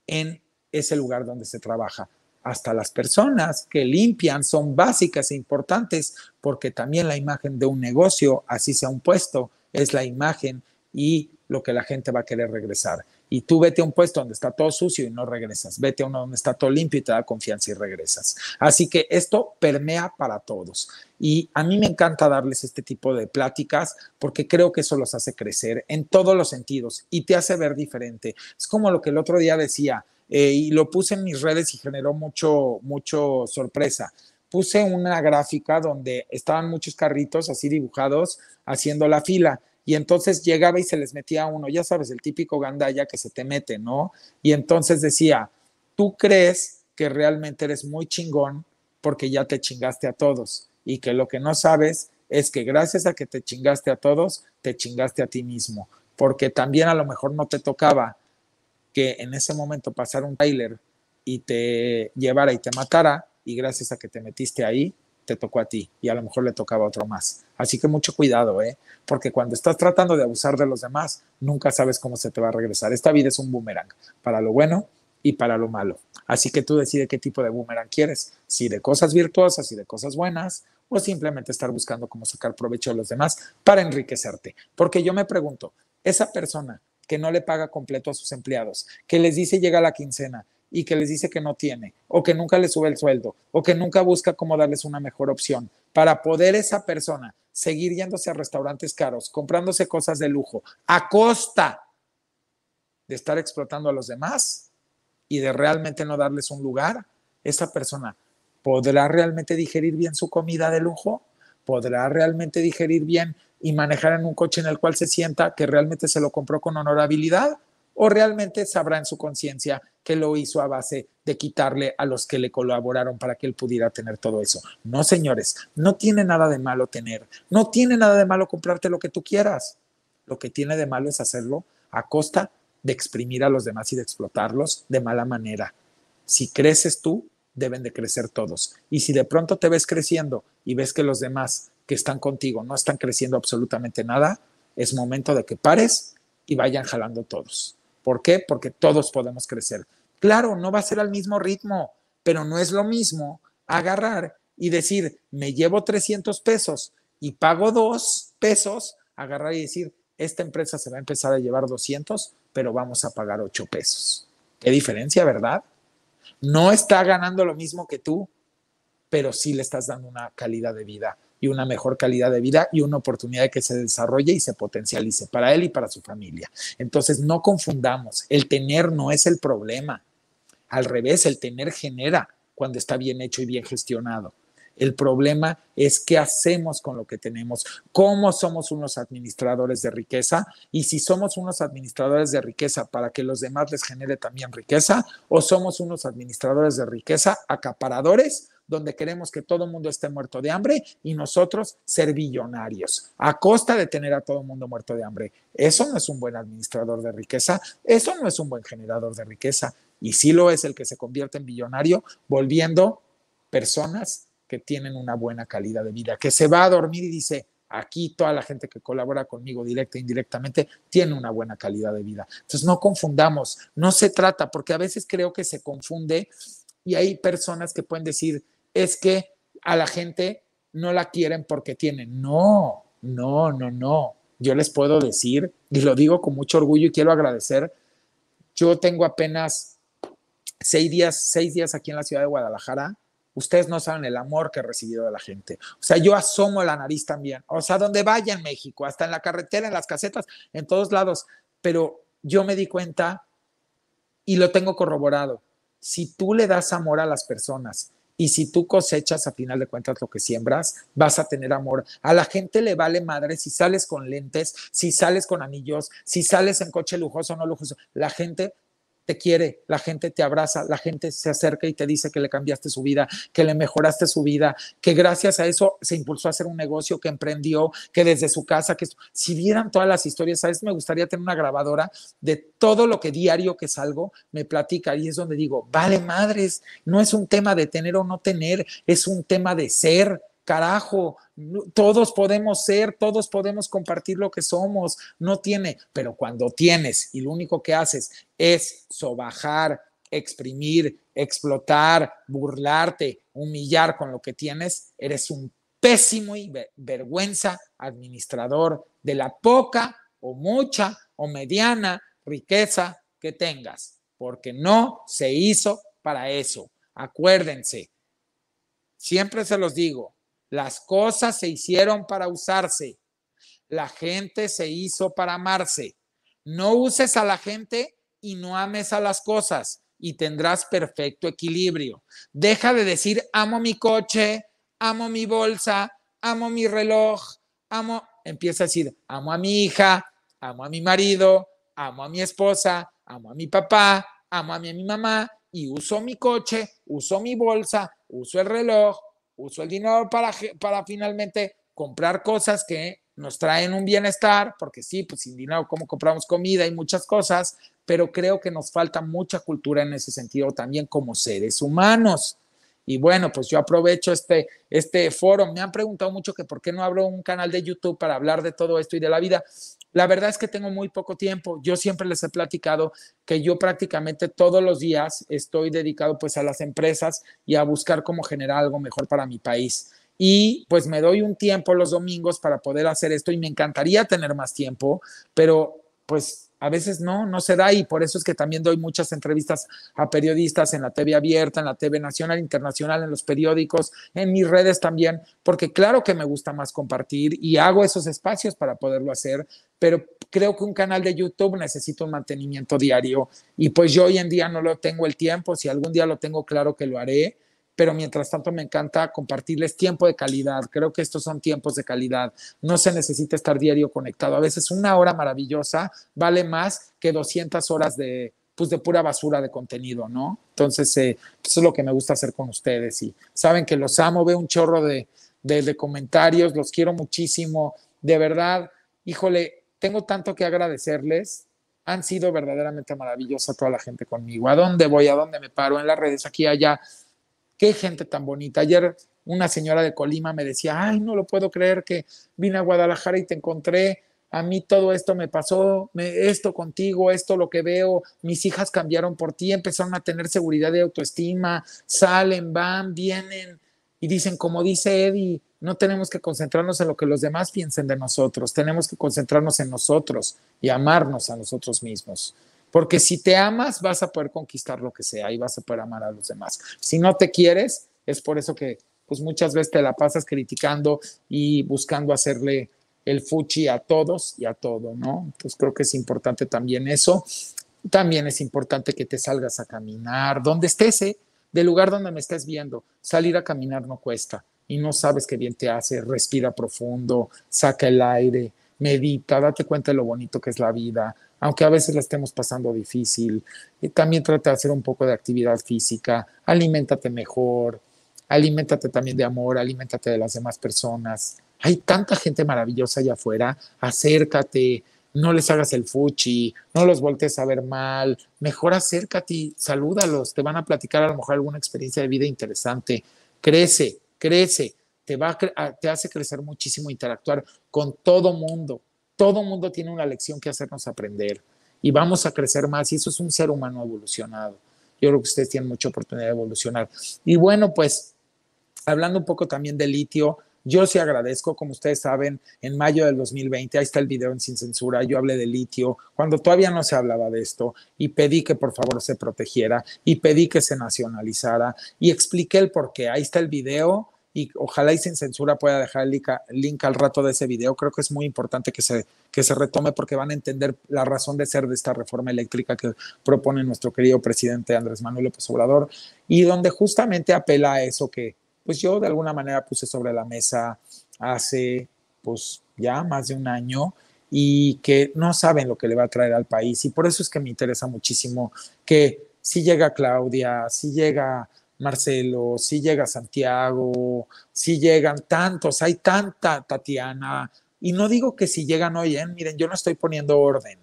en ese lugar donde se trabaja hasta las personas que limpian son básicas e importantes porque también la imagen de un negocio, así sea un puesto, es la imagen y lo que la gente va a querer regresar. Y tú vete a un puesto donde está todo sucio y no regresas. Vete a uno donde está todo limpio y te da confianza y regresas. Así que esto permea para todos. Y a mí me encanta darles este tipo de pláticas porque creo que eso los hace crecer en todos los sentidos y te hace ver diferente. Es como lo que el otro día decía, eh, y lo puse en mis redes y generó mucho, mucho sorpresa. Puse una gráfica donde estaban muchos carritos así dibujados haciendo la fila y entonces llegaba y se les metía uno, ya sabes, el típico gandaya que se te mete, ¿no? Y entonces decía, tú crees que realmente eres muy chingón porque ya te chingaste a todos y que lo que no sabes es que gracias a que te chingaste a todos, te chingaste a ti mismo, porque también a lo mejor no te tocaba que en ese momento pasara un trailer y te llevara y te matara y gracias a que te metiste ahí, te tocó a ti y a lo mejor le tocaba a otro más. Así que mucho cuidado, ¿eh? porque cuando estás tratando de abusar de los demás, nunca sabes cómo se te va a regresar. Esta vida es un boomerang, para lo bueno y para lo malo. Así que tú decides qué tipo de boomerang quieres, si de cosas virtuosas, y de cosas buenas, o simplemente estar buscando cómo sacar provecho de los demás para enriquecerte. Porque yo me pregunto, esa persona que no le paga completo a sus empleados, que les dice llega la quincena y que les dice que no tiene, o que nunca le sube el sueldo, o que nunca busca cómo darles una mejor opción, para poder esa persona seguir yéndose a restaurantes caros, comprándose cosas de lujo, a costa de estar explotando a los demás y de realmente no darles un lugar, esa persona podrá realmente digerir bien su comida de lujo, podrá realmente digerir bien y manejar en un coche en el cual se sienta que realmente se lo compró con honorabilidad o realmente sabrá en su conciencia que lo hizo a base de quitarle a los que le colaboraron para que él pudiera tener todo eso. No, señores, no tiene nada de malo tener, no tiene nada de malo comprarte lo que tú quieras. Lo que tiene de malo es hacerlo a costa de exprimir a los demás y de explotarlos de mala manera. Si creces tú, deben de crecer todos. Y si de pronto te ves creciendo y ves que los demás que están contigo no están creciendo absolutamente nada, es momento de que pares y vayan jalando todos. ¿Por qué? Porque todos podemos crecer. Claro, no va a ser al mismo ritmo, pero no es lo mismo agarrar y decir, me llevo 300 pesos y pago 2 pesos, agarrar y decir, esta empresa se va a empezar a llevar 200, pero vamos a pagar 8 pesos. Qué diferencia, ¿verdad? no está ganando lo mismo que tú, pero sí le estás dando una calidad de vida y una mejor calidad de vida y una oportunidad de que se desarrolle y se potencialice para él y para su familia. Entonces, no confundamos, el tener no es el problema. Al revés, el tener genera cuando está bien hecho y bien gestionado. El problema es qué hacemos con lo que tenemos, cómo somos unos administradores de riqueza y si somos unos administradores de riqueza para que los demás les genere también riqueza o somos unos administradores de riqueza acaparadores donde queremos que todo el mundo esté muerto de hambre y nosotros ser billonarios, a costa de tener a todo el mundo muerto de hambre. Eso no es un buen administrador de riqueza, eso no es un buen generador de riqueza, y sí lo es el que se convierte en billonario volviendo personas que tienen una buena calidad de vida, que se va a dormir y dice, aquí toda la gente que colabora conmigo directa e indirectamente tiene una buena calidad de vida. Entonces no confundamos, no se trata, porque a veces creo que se confunde y hay personas que pueden decir, es que a la gente no la quieren porque tienen. No, no, no, no. Yo les puedo decir, y lo digo con mucho orgullo y quiero agradecer, yo tengo apenas seis días, seis días aquí en la ciudad de Guadalajara ustedes no saben el amor que he recibido de la gente. O sea, yo asomo la nariz también. O sea, donde vaya en México, hasta en la carretera, en las casetas, en todos lados. Pero yo me di cuenta y lo tengo corroborado. Si tú le das amor a las personas y si tú cosechas a final de cuentas lo que siembras, vas a tener amor. A la gente le vale madre si sales con lentes, si sales con anillos, si sales en coche lujoso o no lujoso. La gente te quiere, la gente te abraza, la gente se acerca y te dice que le cambiaste su vida, que le mejoraste su vida, que gracias a eso se impulsó a hacer un negocio, que emprendió, que desde su casa, que si vieran todas las historias, a ¿sabes? Me gustaría tener una grabadora de todo lo que diario que salgo me platica y es donde digo, vale madres, no es un tema de tener o no tener, es un tema de ser, carajo, todos podemos ser, todos podemos compartir lo que somos, no tiene, pero cuando tienes y lo único que haces es sobajar, exprimir, explotar, burlarte, humillar con lo que tienes, eres un pésimo y vergüenza administrador de la poca o mucha o mediana riqueza que tengas, porque no se hizo para eso. Acuérdense, siempre se los digo, las cosas se hicieron para usarse. La gente se hizo para amarse. No uses a la gente y no ames a las cosas y tendrás perfecto equilibrio. Deja de decir, amo mi coche, amo mi bolsa, amo mi reloj, amo, empieza a decir, amo a mi hija, amo a mi marido, amo a mi esposa, amo a mi papá, amo a mi, a mi mamá y uso mi coche, uso mi bolsa, uso el reloj, uso el dinero para, para finalmente comprar cosas que nos traen un bienestar, porque sí, pues sin dinero, ¿cómo compramos comida y muchas cosas? Pero creo que nos falta mucha cultura en ese sentido también como seres humanos. Y bueno, pues yo aprovecho este, este foro. Me han preguntado mucho que por qué no abro un canal de YouTube para hablar de todo esto y de la vida. La verdad es que tengo muy poco tiempo. Yo siempre les he platicado que yo prácticamente todos los días estoy dedicado pues a las empresas y a buscar cómo generar algo mejor para mi país. Y pues me doy un tiempo los domingos para poder hacer esto y me encantaría tener más tiempo, pero pues a veces no, no se da y por eso es que también doy muchas entrevistas a periodistas en la TV abierta, en la TV nacional, internacional, en los periódicos, en mis redes también, porque claro que me gusta más compartir y hago esos espacios para poderlo hacer, pero creo que un canal de YouTube necesita un mantenimiento diario y pues yo hoy en día no lo tengo el tiempo, si algún día lo tengo claro que lo haré, pero mientras tanto me encanta compartirles tiempo de calidad. Creo que estos son tiempos de calidad. No se necesita estar diario conectado. A veces una hora maravillosa vale más que 200 horas de, pues de pura basura de contenido, ¿no? Entonces, eh, eso es lo que me gusta hacer con ustedes y saben que los amo, veo un chorro de, comentarios, los quiero muchísimo, de verdad, híjole, tengo tanto que agradecerles, han sido verdaderamente maravillosa toda la gente conmigo, a dónde voy, a dónde me paro, en las redes, aquí, allá, Qué gente tan bonita. Ayer una señora de Colima me decía, ay, no lo puedo creer que vine a Guadalajara y te encontré. A mí todo esto me pasó, me, esto contigo, esto lo que veo, mis hijas cambiaron por ti, empezaron a tener seguridad de autoestima, salen, van, vienen y dicen, como dice Eddie, no tenemos que concentrarnos en lo que los demás piensen de nosotros, tenemos que concentrarnos en nosotros y amarnos a nosotros mismos. Porque si te amas, vas a poder conquistar lo que sea y vas a poder amar a los demás. Si no te quieres, es por eso que pues muchas veces te la pasas criticando y buscando hacerle el fuchi a todos y a todo, ¿no? Entonces creo que es importante también eso. También es importante que te salgas a caminar, donde estés, ¿eh? del lugar donde me estés viendo. Salir a caminar no cuesta y no sabes qué bien te hace. Respira profundo, saca el aire, medita, date cuenta de lo bonito que es la vida, aunque a veces la estemos pasando difícil. también trata de hacer un poco de actividad física, aliméntate mejor, aliméntate también de amor, aliméntate de las demás personas. Hay tanta gente maravillosa allá afuera, acércate, no les hagas el fuchi, no los voltees a ver mal, mejor acércate salúdalos, te van a platicar a lo mejor alguna experiencia de vida interesante. Crece, crece, te, va te hace crecer muchísimo interactuar con todo mundo, todo mundo tiene una lección que hacernos aprender y vamos a crecer más y eso es un ser humano evolucionado. Yo creo que ustedes tienen mucha oportunidad de evolucionar. Y bueno, pues hablando un poco también de litio, yo sí agradezco, como ustedes saben, en mayo del 2020, ahí está el video en Sin Censura, yo hablé de litio, cuando todavía no se hablaba de esto, y pedí que por favor se protegiera, y pedí que se nacionalizara, y expliqué el por qué. Ahí está el video, y ojalá y sin censura pueda dejar el link, al rato de ese video. Creo que es muy importante que se, que se retome porque van a entender la razón de ser de esta reforma eléctrica que propone nuestro querido presidente Andrés Manuel López Obrador y donde justamente apela a eso que pues yo de alguna manera puse sobre la mesa hace pues ya más de un año y que no saben lo que le va a traer al país y por eso es que me interesa muchísimo que si llega Claudia, si llega Marcelo, si llega Santiago, si llegan tantos, hay tanta Tatiana. Y no digo que si llegan hoy, en ¿eh? miren, yo no estoy poniendo orden.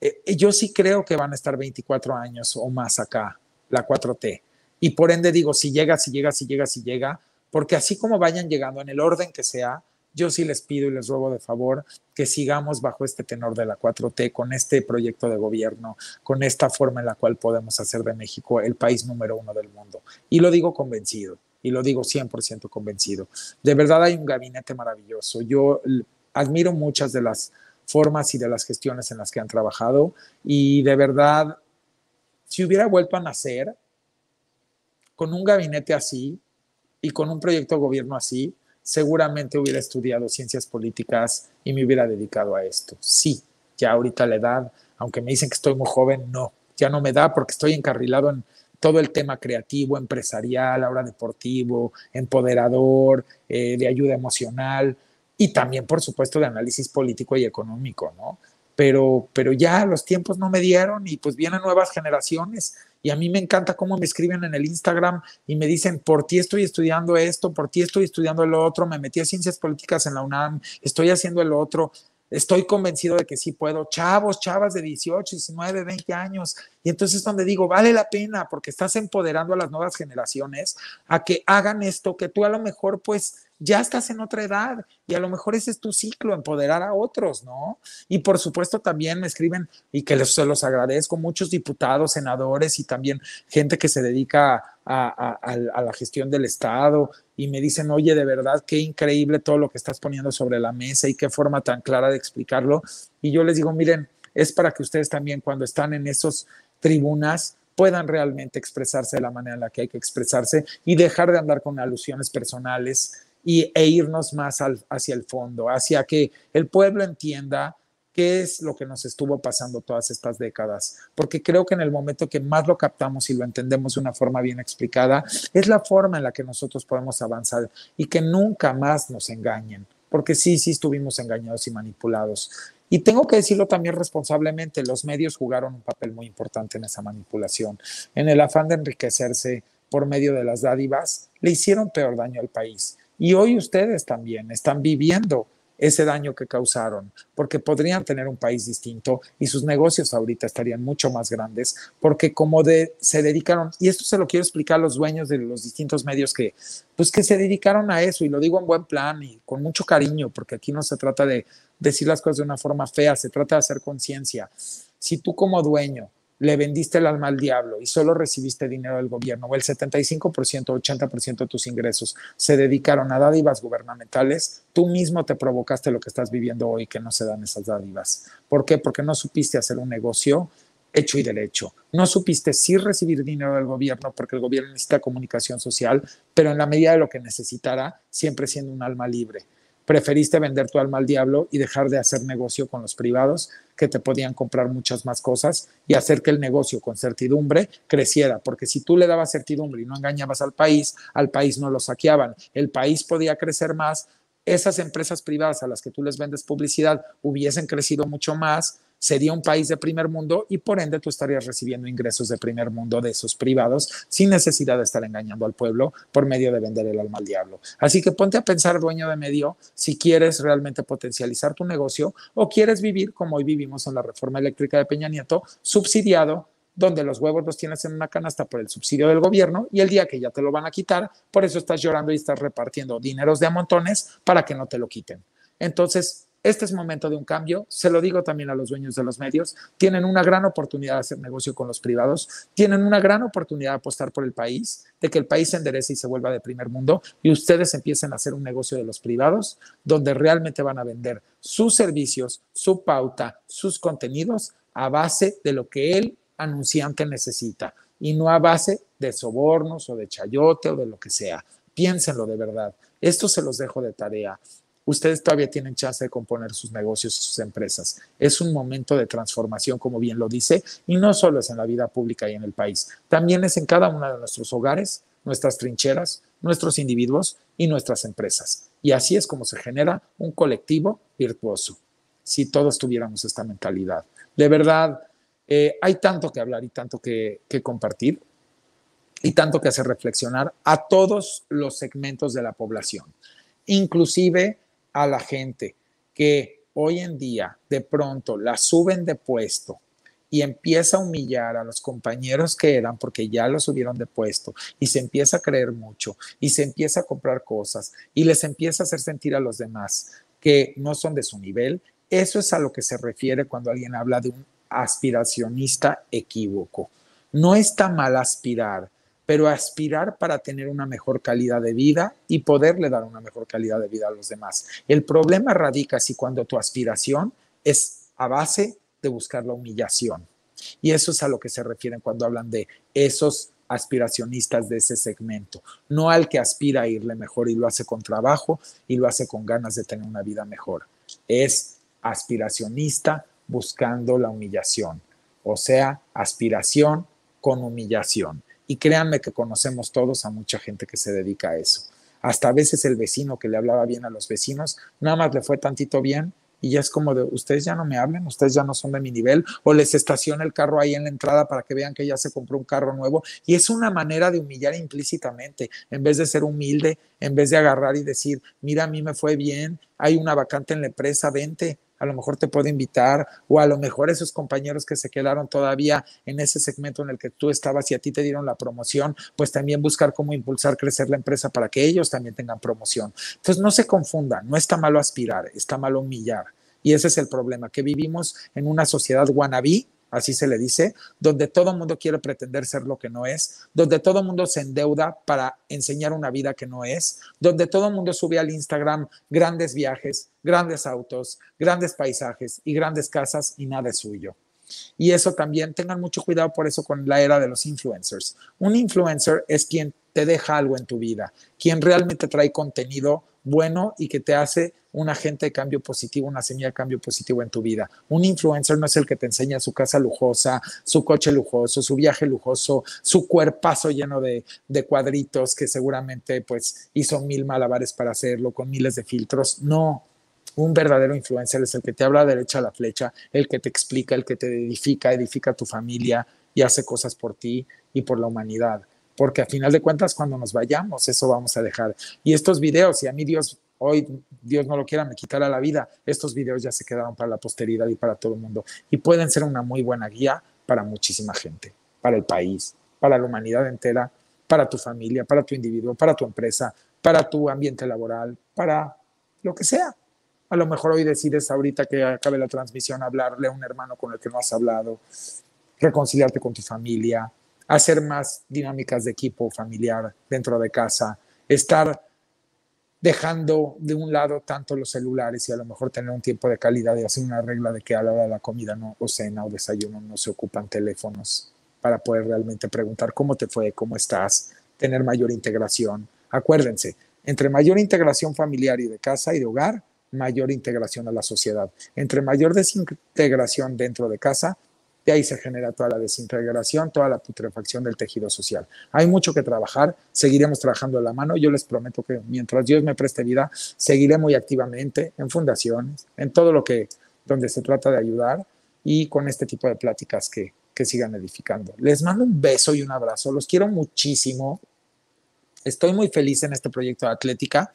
Eh, yo sí creo que van a estar 24 años o más acá, la 4T. Y por ende digo, si llega, si llega, si llega, si llega, porque así como vayan llegando en el orden que sea, yo sí les pido y les ruego de favor que sigamos bajo este tenor de la 4T, con este proyecto de gobierno, con esta forma en la cual podemos hacer de México el país número uno del mundo. Y lo digo convencido, y lo digo 100% convencido. De verdad hay un gabinete maravilloso. Yo admiro muchas de las formas y de las gestiones en las que han trabajado y de verdad, si hubiera vuelto a nacer con un gabinete así y con un proyecto de gobierno así, seguramente hubiera estudiado ciencias políticas y me hubiera dedicado a esto. Sí, ya ahorita la edad, aunque me dicen que estoy muy joven, no, ya no me da porque estoy encarrilado en todo el tema creativo, empresarial, ahora deportivo, empoderador, eh, de ayuda emocional y también, por supuesto, de análisis político y económico, ¿no? Pero, pero ya los tiempos no me dieron y pues vienen nuevas generaciones y a mí me encanta cómo me escriben en el Instagram y me dicen, por ti estoy estudiando esto, por ti estoy estudiando lo otro, me metí a ciencias políticas en la UNAM, estoy haciendo el otro estoy convencido de que sí puedo. Chavos, chavas de 18, 19, 20 años. Y entonces es donde digo, vale la pena porque estás empoderando a las nuevas generaciones a que hagan esto, que tú a lo mejor pues ya estás en otra edad y a lo mejor ese es tu ciclo, empoderar a otros, ¿no? Y por supuesto también me escriben y que les, se los agradezco muchos diputados, senadores y también gente que se dedica a a, la gestión del Estado y me dicen, oye, de verdad, qué increíble todo lo que estás poniendo sobre la mesa y qué forma tan clara de explicarlo. Y yo les digo, miren, es para que ustedes también cuando están en esos tribunas puedan realmente expresarse de la manera en la que hay que expresarse y dejar de andar con alusiones personales y, e irnos más hacia el fondo, hacia que el pueblo entienda qué es lo que nos estuvo pasando todas estas décadas, porque creo que en el momento que más lo captamos y lo entendemos de una forma bien explicada, es la forma en la que nosotros podemos avanzar y que nunca más nos engañen, porque sí, sí estuvimos engañados y manipulados. Y tengo que decirlo también responsablemente, los medios jugaron un papel muy importante en esa manipulación, en el afán de enriquecerse por medio de las dádivas, le hicieron peor daño al país. Y hoy ustedes también están viviendo ese daño que causaron, porque podrían tener un país distinto y sus negocios ahorita estarían mucho más grandes, porque como se dedicaron, y esto se lo quiero explicar a los dueños de los distintos medios que, pues que se dedicaron a eso, y lo digo en buen plan y con mucho cariño, porque aquí no se trata de decir las cosas de una forma fea, se trata de hacer conciencia. Si tú como dueño le vendiste el alma al diablo y solo recibiste dinero del gobierno, o el 75%, 80% de tus ingresos se dedicaron a dádivas gubernamentales, tú mismo te provocaste lo que estás viviendo hoy, que no se dan esas dádivas. ¿Por qué? Porque no supiste hacer un negocio hecho y derecho. No supiste si recibir dinero del gobierno porque el gobierno necesita comunicación social, pero en la medida de lo que necesitará, siempre siendo un alma libre preferiste vender tu alma al diablo y dejar de hacer negocio con los privados que te podían comprar muchas más cosas y hacer que el negocio con certidumbre creciera, porque si tú le dabas certidumbre y no engañabas al país, al país no lo saqueaban, el país podía crecer más, esas empresas privadas a las que tú les vendes publicidad hubiesen crecido mucho más, sería un país de primer mundo y por ende tú estarías recibiendo ingresos de primer mundo de esos privados sin necesidad de estar engañando al pueblo por medio de vender el alma al diablo. Así que ponte a pensar, dueño de medio, si quieres realmente potencializar tu negocio o quieres vivir como hoy vivimos en la reforma eléctrica de Peña Nieto, subsidiado donde los huevos los tienes en una canasta por el subsidio del gobierno y el día que ya te lo van a quitar, por eso estás llorando y estás repartiendo dineros de a montones para que no te lo quiten. Entonces, este es momento de un cambio. Se lo digo también a los dueños de los medios. Tienen una gran oportunidad de hacer negocio con los privados. Tienen una gran oportunidad de apostar por el país, de que el país se enderece y se vuelva de primer mundo y ustedes empiecen a hacer un negocio de los privados donde realmente van a vender sus servicios, su pauta, sus contenidos a base de lo que el anunciante necesita y no a base de sobornos o de chayote o de lo que sea. Piénsenlo de verdad. Esto se los dejo de tarea ustedes todavía tienen chance de componer sus negocios y sus empresas. Es un momento de transformación, como bien lo dice, y no solo es en la vida pública y en el país, también es en cada uno de nuestros hogares, nuestras trincheras, nuestros individuos y nuestras empresas. Y así es como se genera un colectivo virtuoso, si todos tuviéramos esta mentalidad. De verdad, eh, hay tanto que hablar y tanto que compartir y tanto que hacer reflexionar a todos los segmentos de la población, inclusive a la gente que hoy en día de pronto la suben de puesto y empieza a humillar a los compañeros que eran porque ya los subieron de puesto y se empieza a creer mucho y se empieza a comprar cosas y les empieza a hacer sentir a los demás que no son de su nivel. Eso es a lo que se refiere cuando alguien habla de un aspiracionista equívoco. No está mal aspirar, pero aspirar para tener una mejor calidad de vida y poderle dar una mejor calidad de vida a los demás. El problema radica si cuando tu aspiración es a base de buscar la humillación. Y eso es a lo que se refieren cuando hablan de esos aspiracionistas de ese segmento, no al que aspira a irle mejor y lo hace con trabajo y lo hace con ganas de tener una vida mejor. Es aspiracionista buscando la humillación, o sea, aspiración con humillación. Y créanme que conocemos todos a mucha gente que se dedica a eso. Hasta a veces el vecino que le hablaba bien a los vecinos, nada más le fue tantito bien y ya es como de ustedes ya no me hablen, ustedes ya no son de mi nivel, o les estaciona el carro ahí en la entrada para que vean que ya se compró un carro nuevo. Y es una manera de humillar implícitamente, en vez de ser humilde, en vez de agarrar y decir, mira, a mí me fue bien, hay una vacante en la empresa, vente, a lo mejor te puede invitar o a lo mejor esos compañeros que se quedaron todavía en ese segmento en el que tú estabas y a ti te dieron la promoción, pues también buscar cómo impulsar crecer la empresa para que ellos también tengan promoción. Entonces no se confunda, no está malo aspirar, está malo humillar. Y ese es el problema, que vivimos en una sociedad wannabe así se le dice, donde todo el mundo quiere pretender ser lo que no es, donde todo el mundo se endeuda para enseñar una vida que no es, donde todo el mundo sube al Instagram grandes viajes, grandes autos, grandes paisajes y grandes casas y nada es suyo. Y eso también, tengan mucho cuidado por eso con la era de los influencers. Un influencer es quien te deja algo en tu vida, quien realmente trae contenido bueno y que te hace un agente de cambio positivo, una semilla de cambio positivo en tu vida. Un influencer no es el que te enseña su casa lujosa, su coche lujoso, su viaje lujoso, su cuerpazo lleno de, de cuadritos que seguramente pues hizo mil malabares para hacerlo con miles de filtros. No, un verdadero influencer es el que te habla derecha a la flecha, el que te explica, el que te edifica, edifica tu familia y hace cosas por ti y por la humanidad. Porque a final de cuentas, cuando nos vayamos, eso vamos a dejar. Y estos videos, y a mí Dios hoy, Dios no lo quiera, me quitará la vida, estos videos ya se quedaron para la posteridad y para todo el mundo. Y pueden ser una muy buena guía para muchísima gente, para el país, para la humanidad entera, para tu familia, para tu individuo, para tu empresa, para tu ambiente laboral, para lo que sea. A lo mejor hoy decides ahorita que acabe la transmisión hablarle a un hermano con el que no has hablado, reconciliarte con tu familia, hacer más dinámicas de equipo familiar dentro de casa, estar dejando de un lado tanto los celulares y a lo mejor tener un tiempo de calidad y hacer una regla de que a la hora de la comida no, o cena o desayuno no se ocupan teléfonos para poder realmente preguntar cómo te fue, cómo estás, tener mayor integración. Acuérdense, entre mayor integración familiar y de casa y de hogar, mayor integración a la sociedad. Entre mayor desintegración dentro de casa, de ahí se genera toda la desintegración, toda la putrefacción del tejido social. Hay mucho que trabajar, seguiremos trabajando de la mano. Yo les prometo que mientras Dios me preste vida, seguiré muy activamente en fundaciones, en todo lo que, donde se trata de ayudar y con este tipo de pláticas que, que sigan edificando. Les mando un beso y un abrazo, los quiero muchísimo. Estoy muy feliz en este proyecto de Atlética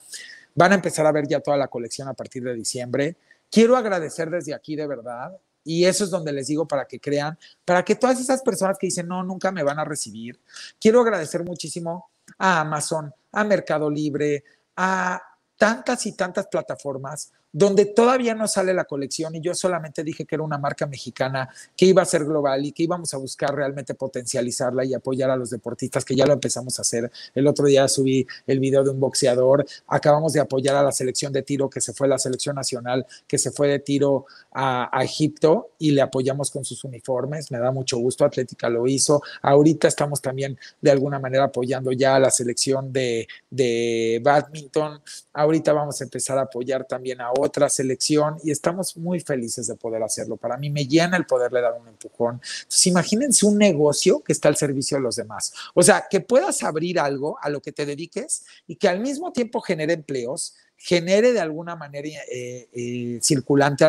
Van a empezar a ver ya toda la colección a partir de diciembre. Quiero agradecer desde aquí de verdad, y eso es donde les digo para que crean, para que todas esas personas que dicen, no, nunca me van a recibir, quiero agradecer muchísimo a Amazon, a Mercado Libre, a tantas y tantas plataformas, donde todavía no sale la colección y yo solamente dije que era una marca mexicana que iba a ser global y que íbamos a buscar realmente potencializarla y apoyar a los deportistas, que ya lo empezamos a hacer. El otro día subí el video de un boxeador, acabamos de apoyar a la selección de tiro que se fue, la selección nacional que se fue de tiro a, Egipto y le apoyamos con sus uniformes, me da mucho gusto, Atlética lo hizo. Ahorita estamos también de alguna manera apoyando ya a la selección de, de badminton, ahorita vamos a empezar a apoyar también a otra selección y estamos muy felices de poder hacerlo. Para mí me llena el poderle dar un empujón. Entonces, imagínense un negocio que está al servicio de los demás. O sea, que puedas abrir algo a lo que te dediques y que al mismo tiempo genere empleos, genere de alguna manera eh, eh, circulante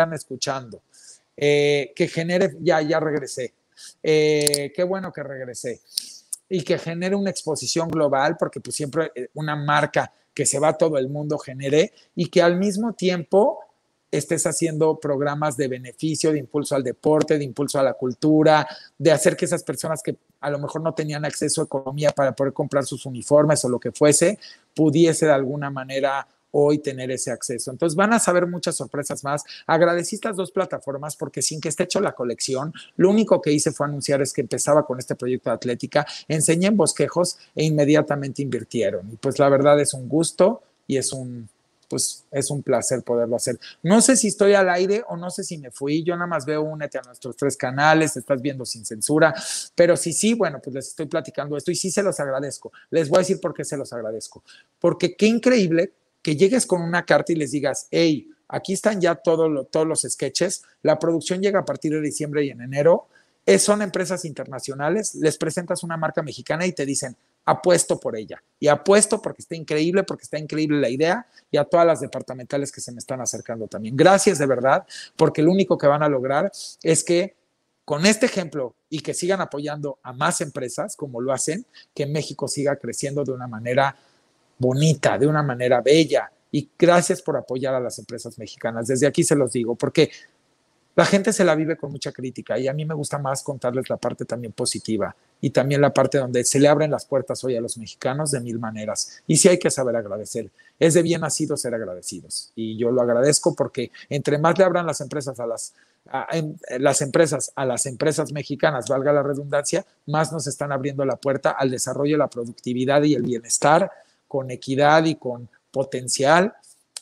están escuchando. Eh, que genere, ya, ya regresé. Eh, qué bueno que regresé. Y que genere una exposición global, porque pues siempre eh, una marca que se va a todo el mundo genere y que al mismo tiempo estés haciendo programas de beneficio, de impulso al deporte, de impulso a la cultura, de hacer que esas personas que a lo mejor no tenían acceso a economía para poder comprar sus uniformes o lo que fuese, pudiese de alguna manera hoy tener ese acceso. Entonces van a saber muchas sorpresas más. Agradecí estas dos plataformas porque sin que esté hecho la colección, lo único que hice fue anunciar es que empezaba con este proyecto de Atlética, enseñé en bosquejos e inmediatamente invirtieron. Y pues la verdad es un gusto y es un pues es un placer poderlo hacer. No sé si estoy al aire o no sé si me fui. Yo nada más veo únete a nuestros tres canales, estás viendo sin censura, pero si sí, bueno, pues les estoy platicando esto y sí se los agradezco. Les voy a decir por qué se los agradezco. Porque qué increíble que llegues con una carta y les digas, hey, aquí están ya todo todos los sketches, la producción llega a partir de diciembre y en enero, es, son empresas internacionales, les presentas una marca mexicana y te dicen, apuesto por ella. Y apuesto porque está increíble, porque está increíble la idea y a todas las departamentales que se me están acercando también. Gracias de verdad, porque lo único que van a lograr es que con este ejemplo y que sigan apoyando a más empresas como lo hacen, que México siga creciendo de una manera bonita, de una manera bella. Y gracias por apoyar a las empresas mexicanas. Desde aquí se los digo, porque la gente se la vive con mucha crítica y a mí me gusta más contarles la parte también positiva y también la parte donde se le abren las puertas hoy a los mexicanos de mil maneras. Y sí hay que saber agradecer. Es de bien nacido ser agradecidos. Y yo lo agradezco porque entre más le abran las empresas a las, las empresas a las empresas mexicanas, valga la redundancia, más nos están abriendo la puerta al desarrollo, la productividad y el bienestar con equidad y con potencial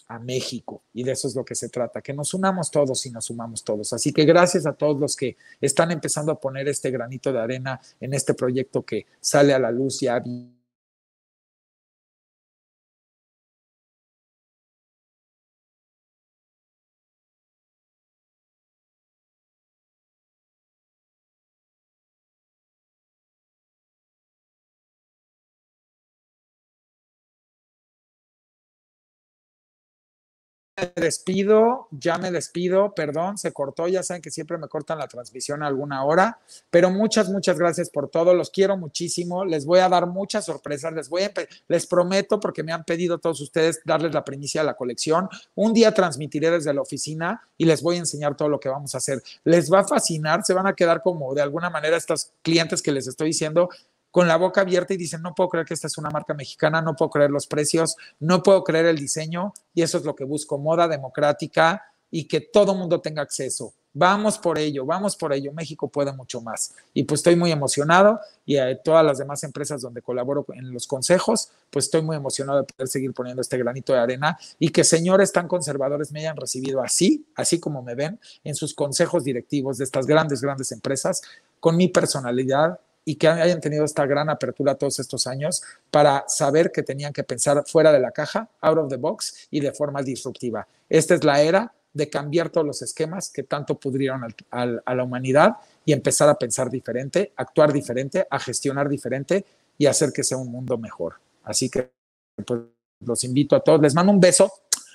a México. Y de eso es lo que se trata, que nos unamos todos y nos sumamos todos. Así que gracias a todos los que están empezando a poner este granito de arena en este proyecto que sale a la luz ya despido, ya me despido, perdón, se cortó, ya saben que siempre me cortan la transmisión a alguna hora, pero muchas, muchas gracias por todo, los quiero muchísimo, les voy a dar muchas sorpresas, les voy les prometo, porque me han pedido todos ustedes darles la primicia de la colección, un día transmitiré desde la oficina y les voy a enseñar todo lo que vamos a hacer, les va a fascinar, se van a quedar como de alguna manera estos clientes que les estoy diciendo, con la boca abierta y dicen, no puedo creer que esta es una marca mexicana, no puedo creer los precios, no puedo creer el diseño y eso es lo que busco, moda democrática y que todo mundo tenga acceso. Vamos por ello, vamos por ello. México puede mucho más. Y pues estoy muy emocionado y a todas las demás empresas donde colaboro en los consejos, pues estoy muy emocionado de poder seguir poniendo este granito de arena y que señores tan conservadores me hayan recibido así, así como me ven, en sus consejos directivos de estas grandes, grandes empresas, con mi personalidad, y que hayan tenido esta gran apertura todos estos años para saber que tenían que pensar fuera de la caja, out of the box y de forma disruptiva. Esta es la era de cambiar todos los esquemas que tanto pudrieron a la humanidad y empezar a pensar diferente, actuar diferente, a gestionar diferente y hacer que sea un mundo mejor. Así que pues, los invito a todos. Les mando un beso,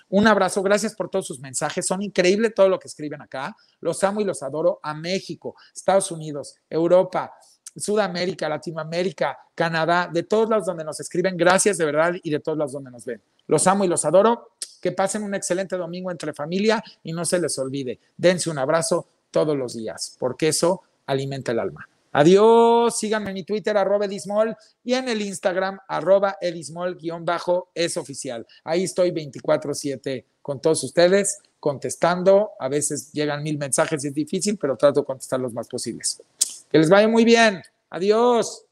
un abrazo. Gracias por todos sus mensajes. Son increíbles todo lo que escriben acá. Los amo y los adoro a México, Estados Unidos, Europa, Sudamérica, Latinoamérica, Canadá, de todos lados donde nos escriben, gracias de verdad y de todos lados donde nos ven. Los amo y los adoro. Que pasen un excelente domingo entre familia y no se les olvide, dense un abrazo todos los días, porque eso alimenta el alma. Adiós, síganme en mi Twitter, arroba Edismol, y en el Instagram, arroba Edismol, guión es oficial. Ahí estoy 24-7 con todos ustedes contestando. A veces llegan mil mensajes y es difícil, pero trato de contestar los más posibles. Que les vaya muy bien. Adiós.